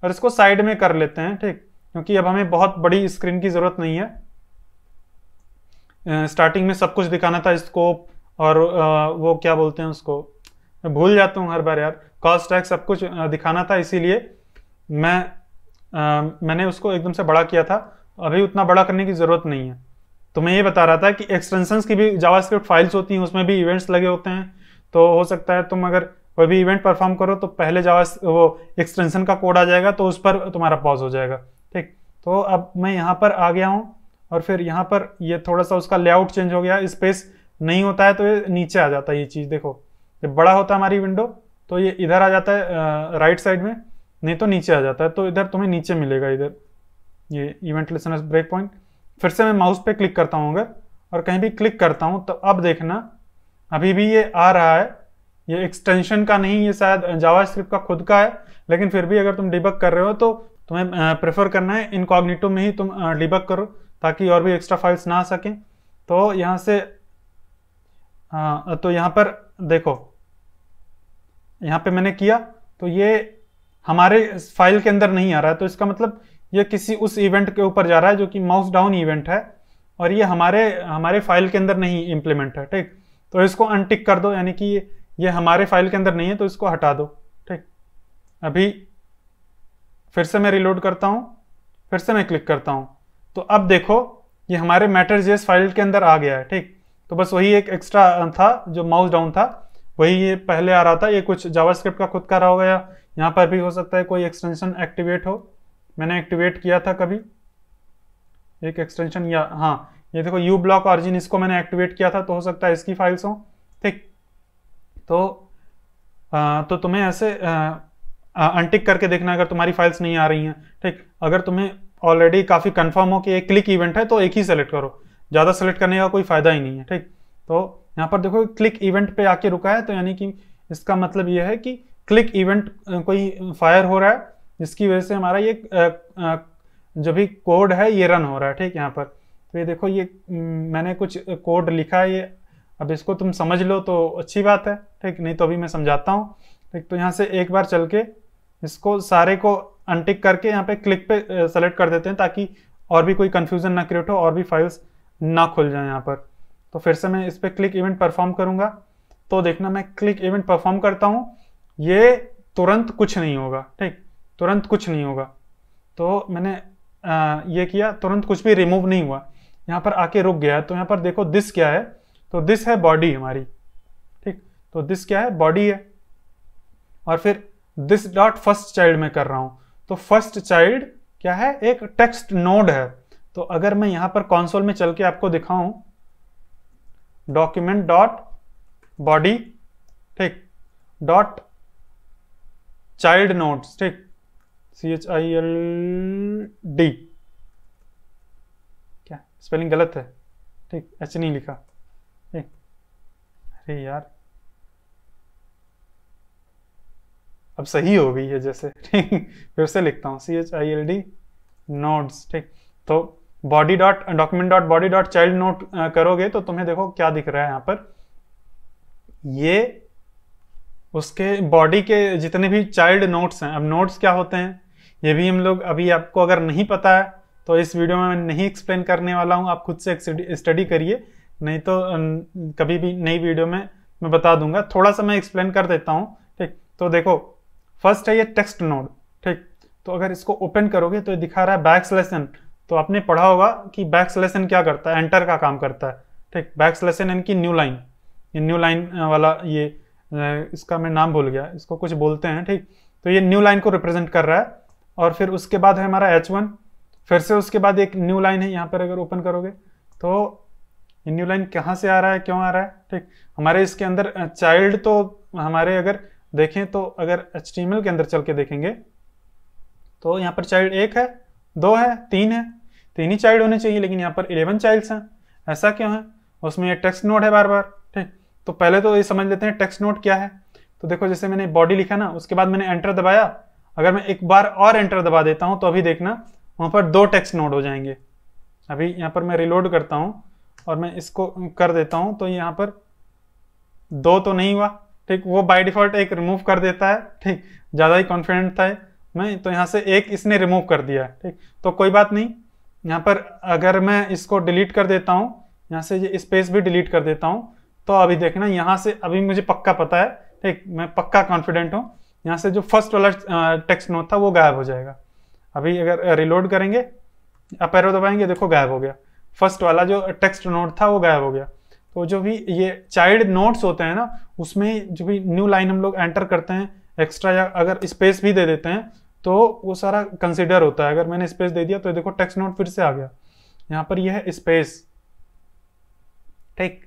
और इसको साइड में कर लेते हैं ठीक क्योंकि अब हमें बहुत बड़ी स्क्रीन की ज़रूरत नहीं है स्टार्टिंग में सब कुछ दिखाना था स्कोप और वो क्या बोलते हैं उसको मैं भूल जाता हूँ हर बार यार कॉस्ट टैक्स सब कुछ दिखाना था इसीलिए मैं मैंने उसको एकदम से बड़ा किया था अभी उतना बड़ा करने की ज़रूरत नहीं है तो मैं ये बता रहा था कि एक्सटेंशन की भी जावास्क्रिप्ट फाइल्स होती हैं उसमें भी इवेंट्स लगे होते हैं तो हो सकता है तुम अगर कोई भी इवेंट परफॉर्म करो तो पहले जावा वो एक्सटेंशन का कोड आ जाएगा तो उस पर तुम्हारा पॉज हो जाएगा ठीक तो अब मैं यहाँ पर आ गया हूँ और फिर यहाँ पर ये थोड़ा सा उसका लेआउट चेंज हो गया स्पेस नहीं होता है तो ये नीचे आ जाता है ये चीज़ देखो जब बड़ा होता है हमारी विंडो तो ये इधर आ जाता है राइट साइड में नहीं तो नीचे आ जाता है तो इधर तुम्हें नीचे मिलेगा इधर ये इवेंट लिसनर्स ब्रेक पॉइंट फिर से मैं माउस पे क्लिक करता हूँ अगर और कहीं भी क्लिक करता हूँ तो अब देखना अभी भी ये आ रहा है ये एक्सटेंशन का नहीं ये शायद जावा का खुद का है लेकिन फिर भी अगर तुम डिबक कर रहे हो तो तुम्हें प्रेफर करना है इनकॉग्निटो में ही तुम डिबक करो ताकि और भी एक्स्ट्रा फाइल्स ना आ सकें तो यहाँ से आ, तो यहाँ पर देखो यहाँ पे मैंने किया तो ये हमारे फाइल के अंदर नहीं आ रहा है तो इसका मतलब ये किसी उस इवेंट के ऊपर जा रहा है जो कि माउस डाउन इवेंट है और ये हमारे हमारे फाइल के अंदर नहीं इम्प्लीमेंट है ठीक तो इसको अनटिक कर दो यानी कि ये, हमारे फाइल के अंदर नहीं है तो इसको हटा दो ठीक अभी फिर से मैं रिलोड करता हूँ फिर से मैं क्लिक करता हूँ तो अब देखो ये हमारे मैटर जेस फाइल के अंदर आ गया है ठीक तो बस वही एक एक्स्ट्रा था जो माउस डाउन था वही ये पहले आ रहा था ये कुछ जावास्क्रिप्ट का खुद का रहा होगा या यहाँ पर भी हो सकता है कोई एक्सटेंशन एक्टिवेट हो मैंने एक्टिवेट किया था कभी एक एक्सटेंशन या हाँ ये देखो यू ब्लॉक ऑरिजिन इसको मैंने एक्टिवेट किया था तो हो सकता है इसकी फाइल्स हो ठीक तो आ, तो तुम्हें ऐसे अनटिक करके देखना अगर तुम्हारी फाइल्स नहीं आ रही हैं ठीक अगर तुम्हें ऑलरेडी काफ़ी कंफर्म हो कि एक क्लिक इवेंट है तो एक ही सेलेक्ट करो ज़्यादा सेलेक्ट करने का कोई फ़ायदा ही नहीं है ठीक तो यहाँ पर देखो क्लिक इवेंट पे आके रुका है तो यानी कि इसका मतलब यह है कि क्लिक इवेंट कोई फायर हो रहा है जिसकी वजह से हमारा ये जो भी कोड है ये रन हो रहा है ठीक यहाँ पर तो ये देखो ये मैंने कुछ कोड लिखा है ये अब इसको तुम समझ लो तो अच्छी बात है ठीक नहीं तो अभी मैं समझाता हूँ ठीक तो यहाँ से एक बार चल के इसको सारे को अनटिक करके यहाँ पे क्लिक पे सेलेक्ट कर देते हैं ताकि और भी कोई कन्फ्यूजन ना क्रिएट हो और भी फाइल्स ना खुल जाए यहाँ पर तो फिर से मैं इस पर क्लिक इवेंट परफॉर्म करूंगा तो देखना मैं क्लिक इवेंट परफॉर्म करता हूँ ये तुरंत कुछ नहीं होगा ठीक तुरंत कुछ नहीं होगा तो मैंने आ, ये किया तुरंत कुछ भी रिमूव नहीं हुआ यहाँ पर आके रुक गया तो यहाँ पर देखो दिस क्या है तो दिस है बॉडी हमारी ठीक तो दिस क्या है बॉडी है और फिर दिस डॉट फर्स्ट चाइल्ड में कर रहा हूँ तो फर्स्ट चाइल्ड क्या है एक टेक्स्ट नोड है तो अगर मैं यहाँ पर कॉन्सोल में चल के आपको दिखाऊं डॉक्यूमेंट डॉट बॉडी ठीक डॉट चाइल्ड नोट्स ठीक C H I L D क्या स्पेलिंग गलत है ठीक एच नहीं लिखा ठीक अरे यार अब सही हो गई है जैसे ठीक फिर से लिखता हूँ C H I L D nodes ठीक तो body dot document dot body dot child node करोगे तो तुम्हें देखो क्या दिख रहा है यहां पर ये उसके बॉडी के जितने भी चाइल्ड नोट्स हैं अब नोट्स क्या होते हैं ये भी हम लोग अभी आपको अगर नहीं पता है तो इस वीडियो में मैं नहीं एक्सप्लेन करने वाला हूँ आप खुद से स्टडी करिए नहीं तो कभी भी नई वीडियो में मैं बता दूंगा थोड़ा सा मैं एक्सप्लेन कर देता हूँ ठीक तो देखो फर्स्ट है ये टेक्स्ट नोड ठीक तो अगर इसको ओपन करोगे तो दिखा रहा है बैक सिलेक्शन तो आपने पढ़ा होगा कि बैक स्लेसन क्या करता है एंटर का काम करता है ठीक बैक स्लेसन इनकी न्यू लाइन ये न्यू लाइन वाला ये इसका मैं नाम भूल गया इसको कुछ बोलते हैं ठीक तो ये न्यू लाइन को रिप्रेजेंट कर रहा है और फिर उसके बाद है हमारा एच वन फिर से उसके बाद एक न्यू लाइन है यहाँ पर अगर ओपन करोगे तो ये न्यू लाइन कहाँ से आ रहा है क्यों आ रहा है ठीक हमारे इसके अंदर चाइल्ड तो हमारे अगर देखें तो अगर एच के अंदर चल के देखेंगे तो यहाँ पर चाइल्ड एक है दो है तीन है तीन ही चाइल्ड होने चाहिए लेकिन यहाँ पर इलेवन चाइल्ड्स हैं ऐसा क्यों है उसमें ये टेक्स्ट नोट है बार बार ठीक तो पहले तो ये समझ लेते हैं टेक्स्ट नोट क्या है तो देखो जैसे मैंने बॉडी लिखा ना उसके बाद मैंने एंटर दबाया अगर मैं एक बार और एंटर दबा देता हूँ तो अभी देखना वहाँ पर दो टेक्स्ट नोट हो जाएंगे अभी यहाँ पर मैं रिलोड करता हूँ और मैं इसको कर देता हूँ तो यहाँ पर दो तो नहीं हुआ ठीक वो बाय डिफॉल्ट एक रिमूव कर देता है ठीक ज़्यादा ही कॉन्फिडेंट था मैं तो यहाँ से एक इसने रिमूव कर दिया ठीक तो कोई बात नहीं यहाँ पर अगर मैं इसको डिलीट कर देता हूँ यहाँ से ये स्पेस भी डिलीट कर देता हूँ तो अभी देखना यहाँ से अभी मुझे पक्का पता है ठीक मैं पक्का कॉन्फिडेंट हूँ यहाँ से जो फर्स्ट वाला टेक्स्ट नोट था वो गायब हो जाएगा अभी अगर रिलोड करेंगे आप दबाएंगे देखो गायब हो गया फर्स्ट वाला जो टेक्स्ट नोट था वो गायब हो गया तो जो भी ये चाइल्ड नोट्स होते हैं ना उसमें जो भी न्यू लाइन हम लोग एंटर करते हैं एक्स्ट्रा या अगर स्पेस भी दे देते हैं तो वो सारा कंसिडर होता है अगर मैंने स्पेस दे दिया तो देखो टेक्स नोट फिर से आ गया यहाँ पर यह है स्पेस ठीक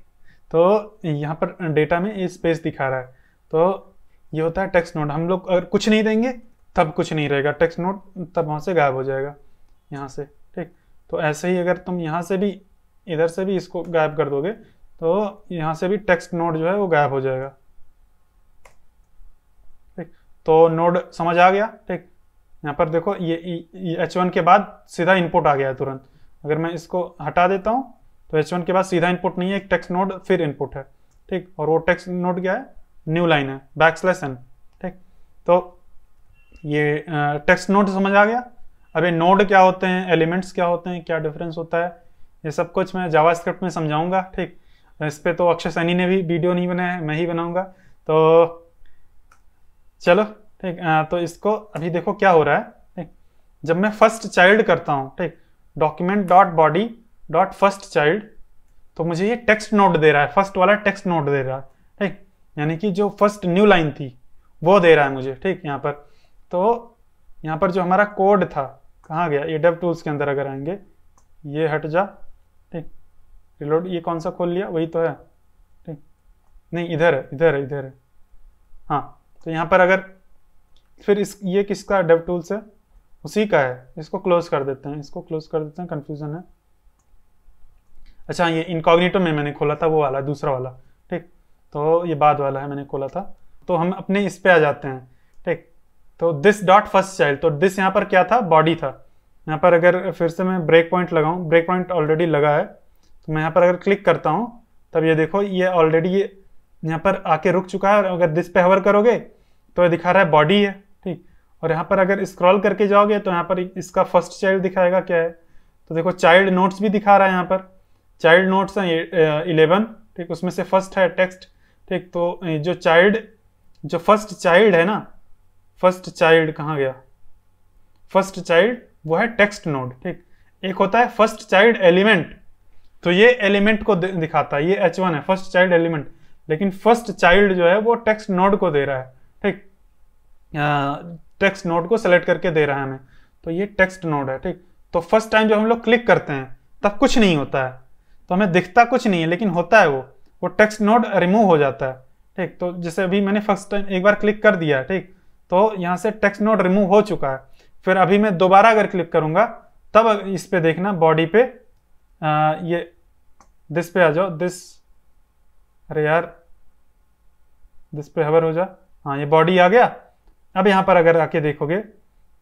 तो यहाँ पर डेटा में स्पेस दिखा रहा है तो ये होता है टेक्स नोट हम लोग अगर कुछ नहीं देंगे तब कुछ नहीं रहेगा टेक्स नोट तब वहाँ से गायब हो जाएगा यहाँ से ठीक तो ऐसे ही अगर तुम यहाँ से भी इधर से भी इसको गायब कर दोगे तो यहाँ से भी टेक्स्ट नोड जो है वो गायब हो जाएगा ठीक तो नोड समझ आ गया ठीक यहाँ पर देखो ये एच वन के बाद सीधा इनपुट आ गया है तुरंत अगर मैं इसको हटा देता हूँ तो एच वन के बाद सीधा इनपुट नहीं है एक टेक्स्ट नोड फिर इनपुट है ठीक और वो टेक्स्ट नोड क्या है न्यू लाइन है बैक स्लैश एन ठीक तो ये टेक्स्ट नोड समझ आ गया अब ये नोड क्या होते हैं एलिमेंट्स क्या होते हैं क्या डिफरेंस होता है ये सब कुछ मैं जावास्क्रिप्ट में समझाऊंगा ठीक इस पर तो अक्षय सैनी ने भी वीडियो नहीं बनाया है मैं ही बनाऊंगा तो चलो ठीक तो इसको अभी देखो क्या हो रहा है ठीक जब मैं फर्स्ट चाइल्ड करता हूँ ठीक document dot body dot first child तो मुझे ये टेक्स्ट नोट दे रहा है फर्स्ट वाला टेक्स्ट नोट दे रहा है ठीक यानी कि जो फर्स्ट न्यू लाइन थी वो दे रहा है मुझे ठीक यहाँ पर तो यहाँ पर जो हमारा कोड था कहाँ गया ये डेव टूल्स के अंदर अगर आएंगे ये हट जा ठीक रिलोड ये कौन सा खोल लिया वही तो है ठीक नहीं इधर है इधर है इधर है हाँ तो यहाँ पर अगर फिर इस ये किसका डेव टूल्स है उसी का है इसको क्लोज कर देते हैं इसको क्लोज कर देते हैं कन्फ्यूजन है अच्छा ये इनकॉग्निटो में मैंने खोला था वो वाला दूसरा वाला ठीक तो ये बाद वाला है मैंने खोला था तो हम अपने इस पे आ जाते हैं ठीक तो दिस डॉट फर्स्ट चाइल्ड तो दिस यहाँ पर क्या था बॉडी था यहाँ पर अगर फिर से मैं ब्रेक पॉइंट लगाऊँ ब्रेक पॉइंट ऑलरेडी लगा है तो मैं यहाँ पर अगर क्लिक करता हूँ तब ये देखो ये ऑलरेडी ये यहाँ पर आके रुक चुका है अगर दिस पे हवर करोगे तो ये दिखा रहा है बॉडी है और यहाँ पर अगर स्क्रॉल करके जाओगे तो यहाँ पर इसका फर्स्ट चाइल्ड दिखाएगा क्या है तो देखो चाइल्ड नोट्स भी दिखा रहा है यहाँ पर चाइल्ड नोट्स हैं इलेवन ठीक उसमें से फर्स्ट है टेक्स्ट ठीक तो जो चाइल्ड जो फर्स्ट चाइल्ड है ना फर्स्ट चाइल्ड कहाँ गया फर्स्ट चाइल्ड वो है टेक्स्ट नोड ठीक एक होता है फर्स्ट चाइल्ड एलिमेंट तो ये एलिमेंट को दिखाता है ये एच वन है फर्स्ट चाइल्ड एलिमेंट लेकिन फर्स्ट चाइल्ड जो है वो टेक्स्ट नोड को दे रहा है ठीक टेक्स्ट नोड को सेलेक्ट करके दे रहा है हमें तो ये टेक्स्ट नोड है ठीक तो फर्स्ट टाइम जब हम लोग क्लिक करते हैं तब कुछ नहीं होता है तो हमें दिखता कुछ नहीं है लेकिन होता है वो वो टेक्स्ट नोड रिमूव हो जाता है ठीक तो जैसे अभी मैंने फर्स्ट टाइम एक बार क्लिक कर दिया ठीक तो यहाँ से टेक्स्ट नोड रिमूव हो चुका है फिर अभी मैं दोबारा अगर क्लिक करूँगा तब इस पर देखना बॉडी पे आ, ये दिस पे आ जाओ दिस अरे यार दिस पे हवर हो जा हाँ ये बॉडी आ गया अब यहाँ पर अगर आके देखोगे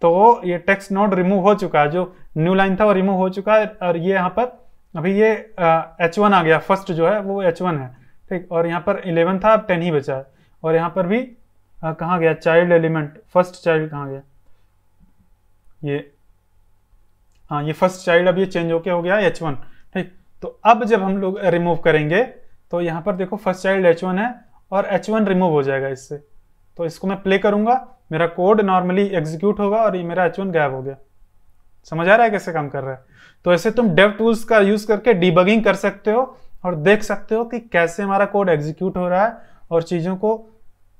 तो ये टेक्स्ट नोड रिमूव हो चुका है जो न्यू लाइन था वो रिमूव हो चुका है और ये यहाँ पर अभी ये एच वन आ गया फर्स्ट जो है वो एच वन है ठीक और यहाँ पर इलेवन था अब टेन ही बचा है और यहाँ पर भी कहाँ गया चाइल्ड एलिमेंट फर्स्ट चाइल्ड कहाँ गया ये हाँ ये फर्स्ट चाइल्ड अब ये चेंज होके हो गया एच वन ठीक तो अब जब हम लोग रिमूव करेंगे तो यहाँ पर देखो फर्स्ट चाइल्ड एच वन है और एच वन रिमूव हो जाएगा इससे तो इसको मैं प्ले करूँगा मेरा कोड नॉर्मली एग्जीक्यूट होगा और ये मेरा एच गायब हो गया समझ आ रहा है कैसे काम कर रहा है तो ऐसे तुम डेव टूल्स का यूज करके डिबगिंग कर सकते हो और देख सकते हो कि कैसे हमारा कोड एग्जीक्यूट हो रहा है और चीज़ों को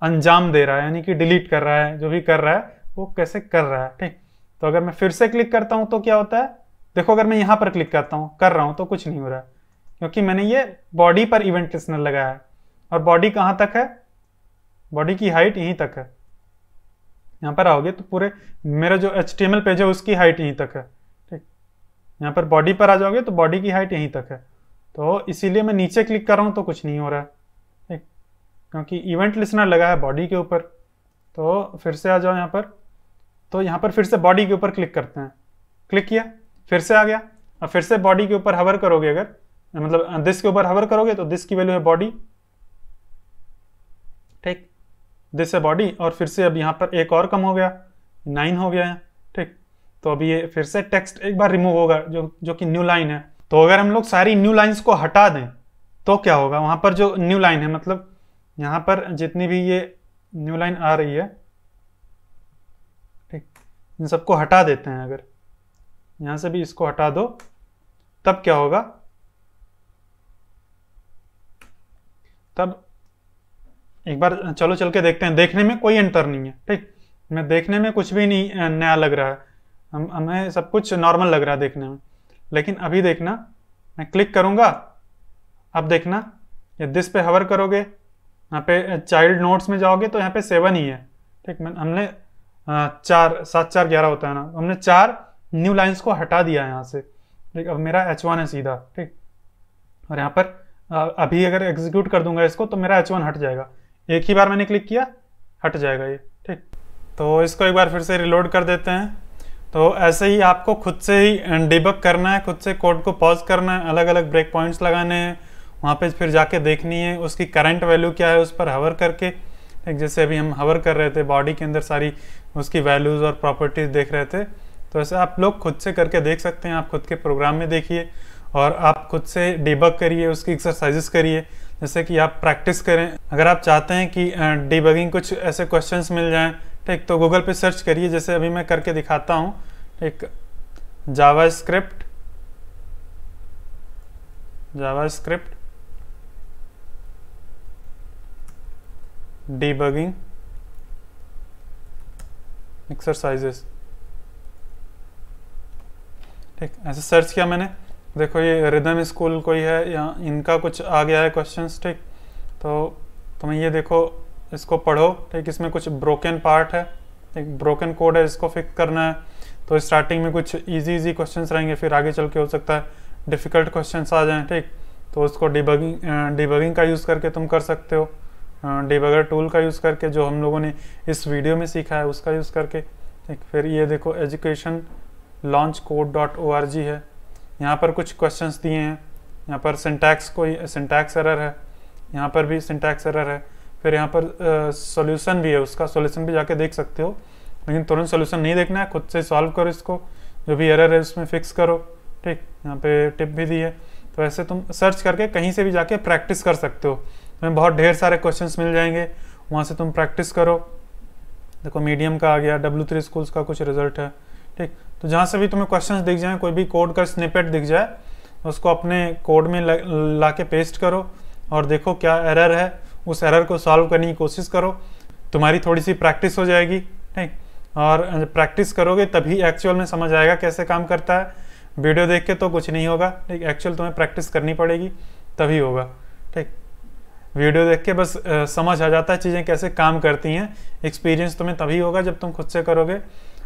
अंजाम दे रहा है यानी कि डिलीट कर रहा है जो भी कर रहा है वो कैसे कर रहा है ठीक तो अगर मैं फिर से क्लिक करता हूँ तो क्या होता है देखो अगर मैं यहाँ पर क्लिक करता हूँ कर रहा हूँ तो कुछ नहीं हो रहा है क्योंकि मैंने ये बॉडी पर इवेंट लगाया है और बॉडी कहाँ तक है बॉडी की हाइट यहीं तक है यहाँ पर आओगे तो पूरे मेरा जो एच पेज है उसकी हाइट यहीं तक है ठीक यहाँ पर बॉडी पर आ जाओगे तो बॉडी की हाइट यहीं तक है तो इसीलिए मैं नीचे क्लिक कर रहा हूँ तो कुछ नहीं हो रहा है ठीक क्योंकि इवेंट लिसनर लगा है बॉडी के ऊपर तो फिर से आ जाओ यहाँ पर तो यहाँ पर फिर से बॉडी के ऊपर क्लिक करते हैं क्लिक किया फिर से आ गया और फिर से बॉडी के ऊपर हवर करोगे अगर मतलब दिस के ऊपर हवर करोगे तो दिस की वैल्यू है बॉडी ठीक दिस ए बॉडी और फिर से अब यहाँ पर एक और कम हो गया नाइन हो गया है ठीक तो अभी ये फिर से टेक्स्ट एक बार रिमूव होगा जो जो कि न्यू लाइन है तो अगर हम लोग सारी न्यू लाइन्स को हटा दें तो क्या होगा वहाँ पर जो न्यू लाइन है मतलब यहाँ पर जितनी भी ये न्यू लाइन आ रही है ठीक इन सबको हटा देते हैं अगर यहाँ से भी इसको हटा दो तब क्या होगा तब एक बार चलो चल के देखते हैं देखने में कोई अंतर नहीं है ठीक मैं देखने में कुछ भी नहीं नया लग रहा है हम हमें सब कुछ नॉर्मल लग रहा है देखने में लेकिन अभी देखना मैं क्लिक करूँगा अब देखना ये दिस पे हवर करोगे यहाँ पे चाइल्ड नोट्स में जाओगे तो यहाँ पे सेवन ही है ठीक मैं हमने चार सात चार ग्यारह होता है ना हमने चार न्यू लाइन्स को हटा दिया यहाँ से ठीक अब मेरा एच वन है सीधा ठीक और यहाँ पर अभी अगर एग्जीक्यूट कर दूंगा इसको तो मेरा एच वन हट जाएगा एक ही बार मैंने क्लिक किया हट जाएगा ये ठीक तो इसको एक बार फिर से रिलोड कर देते हैं तो ऐसे ही आपको खुद से ही डिबक करना है खुद से कोड को पॉज करना है अलग अलग ब्रेक पॉइंट्स लगाने हैं वहाँ पे फिर जाके देखनी है उसकी करंट वैल्यू क्या है उस पर हवर करके एक जैसे अभी हम हवर कर रहे थे बॉडी के अंदर सारी उसकी वैल्यूज़ और प्रॉपर्टीज़ देख रहे थे तो ऐसे आप लोग खुद से करके देख सकते हैं आप खुद के प्रोग्राम में देखिए और आप खुद से डिबक करिए उसकी एक्सरसाइजेस करिए जैसे कि आप प्रैक्टिस करें अगर आप चाहते हैं कि डिबगिंग कुछ ऐसे क्वेश्चंस मिल जाएं ठीक तो गूगल पे सर्च करिए जैसे अभी मैं करके दिखाता हूँ एक JavaScript JavaScript bugging exercises ठीक ऐसे सर्च किया मैंने देखो ये रिदम स्कूल कोई है या इनका कुछ आ गया है क्वेश्चन ठीक तो तुम्हें ये देखो इसको पढ़ो ठीक इसमें कुछ ब्रोकन पार्ट है एक ब्रोकन कोड है इसको फिक्स करना है तो स्टार्टिंग में कुछ इजी इजी क्वेश्चंस रहेंगे फिर आगे चल के हो सकता है डिफ़िकल्ट क्वेश्चंस आ जाएं ठीक तो उसको डिबगिंग डिबगिंग का यूज़ करके तुम कर सकते हो डिबगर टूल का यूज़ करके जो हम लोगों ने इस वीडियो में सीखा है उसका यूज़ करके ठीक फिर ये देखो education launch code dot O R G है यहाँ पर कुछ क्वेश्चन दिए हैं यहाँ पर सिंटैक्स कोई सिंटैक्स एरर है यहाँ पर भी सिंटैक्स एरर है फिर यहाँ पर सॉल्यूशन भी है उसका सॉल्यूशन भी जाके देख सकते हो लेकिन तुरंत सॉल्यूशन नहीं देखना है खुद से सॉल्व करो इसको जो भी एरर है उसमें फिक्स करो ठीक यहाँ पे टिप भी दी है तो ऐसे तुम सर्च करके कहीं से भी जाके प्रैक्टिस कर सकते हो तुम्हें बहुत ढेर सारे क्वेश्चन मिल जाएंगे वहाँ से तुम प्रैक्टिस करो देखो मीडियम का आ गया डब्ल्यू थ्री स्कूल्स का कुछ रिजल्ट है ठीक तो जहाँ से भी तुम्हें क्वेश्चंस दिख जाए कोई भी कोड का स्निपेट दिख जाए उसको अपने कोड में ला के पेस्ट करो और देखो क्या एरर है उस एरर को सॉल्व करने की कोशिश करो तुम्हारी थोड़ी सी प्रैक्टिस हो जाएगी ठीक और प्रैक्टिस करोगे तभी एक्चुअल में समझ आएगा कैसे काम करता है वीडियो देख के तो कुछ नहीं होगा ठीक एक्चुअल तुम्हें प्रैक्टिस करनी पड़ेगी तभी होगा ठीक वीडियो देख के बस आ, समझ आ जाता है चीज़ें कैसे काम करती हैं एक्सपीरियंस तुम्हें तभी होगा जब तुम खुद से करोगे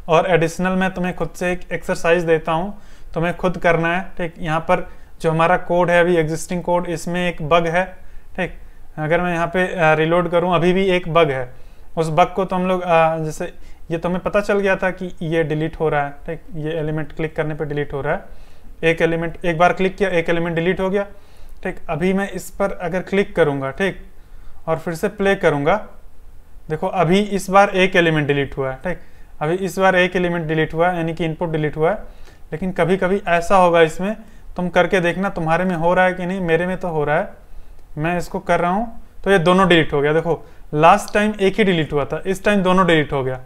और एडिशनल मैं तुम्हें खुद से एक एक्सरसाइज देता हूँ तुम्हें खुद करना है ठीक यहाँ पर जो हमारा कोड है अभी एग्जिस्टिंग कोड इसमें एक बग है ठीक अगर मैं यहाँ पे रिलोड करूँ अभी भी एक बग है उस बग को तो हम लोग जैसे ये तुम्हें पता चल गया था कि ये डिलीट हो रहा है ठीक ये एलिमेंट क्लिक करने पे डिलीट हो रहा है एक एलिमेंट एक बार क्लिक किया एक एलिमेंट डिलीट हो गया ठीक अभी मैं इस पर अगर क्लिक करूँगा ठीक और फिर से प्ले करूँगा देखो अभी इस बार एक एलिमेंट डिलीट हुआ है ठीक अभी इस बार एक एलिमेंट डिलीट हुआ यानी कि इनपुट डिलीट हुआ है लेकिन कभी कभी ऐसा होगा इसमें तुम करके देखना तुम्हारे में हो रहा है कि नहीं मेरे में तो हो रहा है मैं इसको कर रहा हूँ तो ये दोनों डिलीट हो गया देखो लास्ट टाइम एक ही डिलीट हुआ था इस टाइम दोनों डिलीट हो गया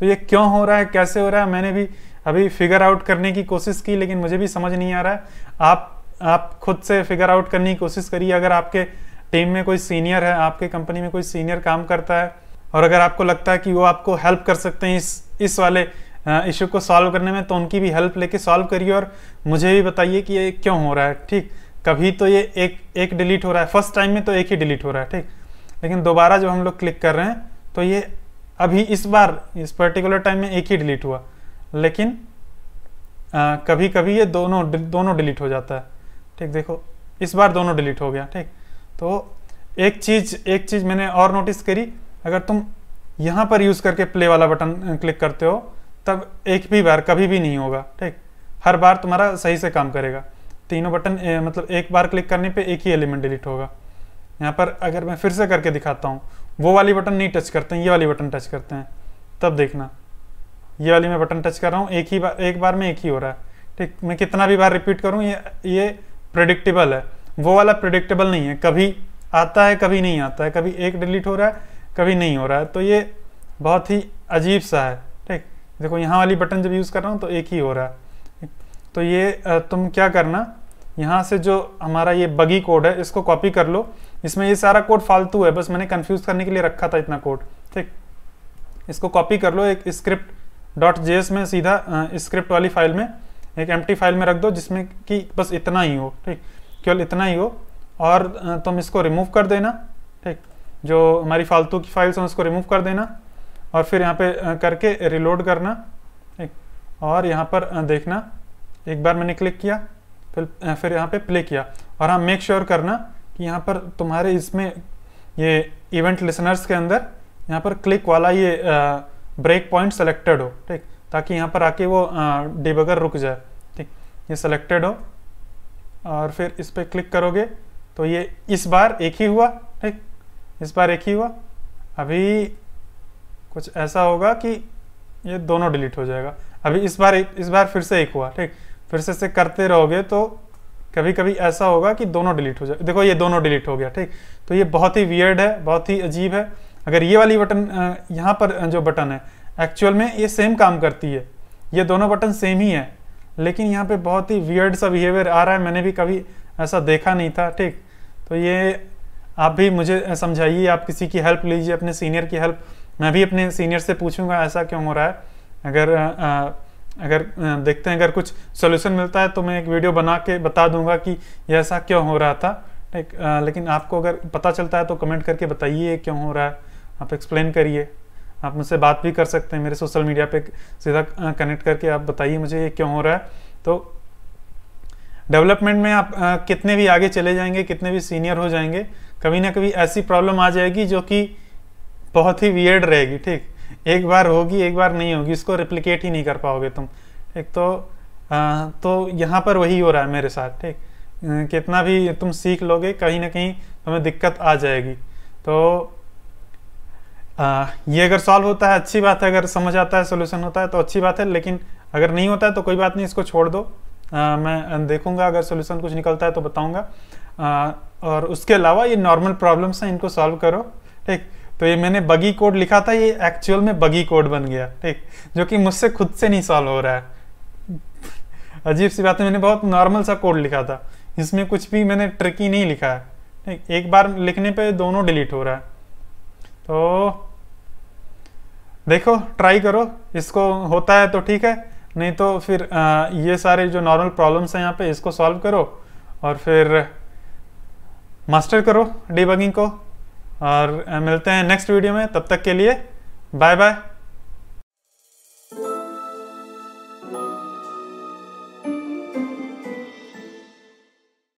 तो ये क्यों हो रहा है कैसे हो रहा है मैंने भी अभी फिगर आउट करने की कोशिश की लेकिन मुझे भी समझ नहीं आ रहा है आप आप खुद से फिगर आउट करने की कोशिश करिए अगर आपके टीम में कोई सीनियर है आपके कंपनी में कोई सीनियर काम करता है और अगर आपको लगता है कि वो आपको हेल्प कर सकते हैं इस इस वाले इशू को सॉल्व करने में तो उनकी भी हेल्प लेके सॉल्व करिए और मुझे भी बताइए कि ये क्यों हो रहा है ठीक कभी तो ये एक एक डिलीट हो रहा है फर्स्ट टाइम में तो एक ही डिलीट हो रहा है ठीक लेकिन दोबारा जब हम लोग क्लिक कर रहे हैं तो ये अभी इस बार इस पर्टिकुलर टाइम में एक ही डिलीट हुआ लेकिन आ, कभी कभी ये दोनों दोनों डिलीट हो जाता है ठीक देखो इस बार दोनों डिलीट हो गया ठीक तो एक चीज़ एक चीज़ मैंने और नोटिस करी अगर तुम यहाँ पर यूज़ करके प्ले वाला बटन क्लिक करते हो तब एक भी बार कभी भी नहीं होगा ठीक हर बार तुम्हारा सही से काम करेगा तीनों बटन ए, मतलब एक बार क्लिक करने पे एक ही एलिमेंट डिलीट होगा यहाँ पर अगर मैं फिर से करके दिखाता हूँ वो वाली बटन नहीं टच करते हैं ये वाली बटन टच करते हैं तब देखना ये वाली मैं बटन टच कर रहा हूँ एक ही बार एक बार में एक ही हो रहा है ठीक मैं कितना भी बार रिपीट करूँ ये ये प्रडिक्टेबल है वो वाला प्रडिक्टेबल नहीं है कभी आता है कभी नहीं आता है कभी एक डिलीट हो रहा है कभी नहीं हो रहा है तो ये बहुत ही अजीब सा है ठीक देखो यहाँ वाली बटन जब यूज़ कर रहा हूँ तो एक ही हो रहा है ठीक? तो ये तुम क्या करना यहाँ से जो हमारा ये बगी कोड है इसको कॉपी कर लो इसमें ये सारा कोड फालतू है बस मैंने कन्फ्यूज़ करने के लिए रखा था इतना कोड ठीक इसको कॉपी कर लो एक स्क्रिप्ट डॉट जे में सीधा स्क्रिप्ट वाली फाइल में एक एम फाइल में रख दो जिसमें कि बस इतना ही हो ठीक केवल इतना ही हो और तुम इसको रिमूव कर देना ठीक जो हमारी फालतू की फाइल्स हैं उसको रिमूव कर देना और फिर यहाँ पे करके रिलोड करना एक और यहाँ पर देखना एक बार मैंने क्लिक किया फिर फिर यहाँ पे प्ले किया और हाँ मेक श्योर करना कि यहाँ पर तुम्हारे इसमें ये इवेंट लिसनर्स के अंदर यहाँ पर क्लिक वाला ये ब्रेक पॉइंट सेलेक्टेड हो ठीक ताकि यहाँ पर आके वो डिबगर रुक जाए ठीक ये सेलेक्टेड हो और फिर इस पर क्लिक करोगे तो ये इस बार एक ही हुआ ठीक इस बार एक ही हुआ अभी कुछ ऐसा होगा कि ये दोनों डिलीट हो जाएगा अभी इस बार इस बार फिर से एक हुआ ठीक फिर से से करते रहोगे तो कभी कभी ऐसा होगा कि दोनों डिलीट हो जाए देखो ये दोनों डिलीट हो गया ठीक तो ये बहुत ही वियर्ड है बहुत ही अजीब है अगर ये वाली बटन यहाँ पर जो बटन है एक्चुअल में ये सेम काम करती है ये दोनों बटन सेम ही है लेकिन यहाँ पे बहुत ही वियर्ड सा बिहेवियर आ रहा है मैंने भी कभी ऐसा देखा नहीं था ठीक तो ये आप भी मुझे समझाइए आप किसी की हेल्प लीजिए अपने सीनियर की हेल्प मैं भी अपने सीनियर से पूछूंगा ऐसा क्यों हो रहा है अगर आ, अगर देखते हैं अगर कुछ सोल्यूशन मिलता है तो मैं एक वीडियो बना के बता दूंगा कि यह ऐसा क्यों हो रहा था ठीक लेकिन आपको अगर पता चलता है तो कमेंट करके बताइए क्यों हो रहा है आप एक्सप्लेन करिए आप मुझसे बात भी कर सकते हैं मेरे सोशल मीडिया पे सीधा कनेक्ट करके आप बताइए मुझे ये क्यों हो रहा है तो डेवलपमेंट में आप आ, कितने भी आगे चले जाएंगे कितने भी सीनियर हो जाएंगे कभी ना कभी ऐसी प्रॉब्लम आ जाएगी जो कि बहुत ही वियर्ड रहेगी ठीक एक बार होगी एक बार नहीं होगी इसको रिप्लिकेट ही नहीं कर पाओगे तुम एक तो आ, तो यहाँ पर वही हो रहा है मेरे साथ ठीक कितना भी तुम सीख लोगे कहीं ना कहीं तुम्हें दिक्कत आ जाएगी तो आ, ये अगर सॉल्व होता है अच्छी बात है अगर समझ आता है सोल्यूशन होता है तो अच्छी बात है लेकिन अगर नहीं होता है तो कोई बात नहीं इसको छोड़ दो आ, मैं देखूंगा अगर सोल्यूशन कुछ निकलता है तो बताऊंगा और उसके अलावा ये नॉर्मल प्रॉब्लम्स हैं इनको सॉल्व करो ठीक तो ये मैंने बगी कोड लिखा था ये एक्चुअल में बगी कोड बन गया ठीक जो कि मुझसे खुद से नहीं सॉल्व हो रहा है अजीब सी बात है मैंने बहुत नॉर्मल सा कोड लिखा था इसमें कुछ भी मैंने ट्रिकी नहीं लिखा है ठीक एक बार लिखने पर दोनों डिलीट हो रहा है तो देखो ट्राई करो इसको होता है तो ठीक है नहीं तो फिर आ, ये सारे जो नॉर्मल प्रॉब्लम्स हैं यहाँ पे इसको सॉल्व करो और फिर मास्टर करो डीबगिंग को और मिलते हैं नेक्स्ट वीडियो में तब तक के लिए बाय बाय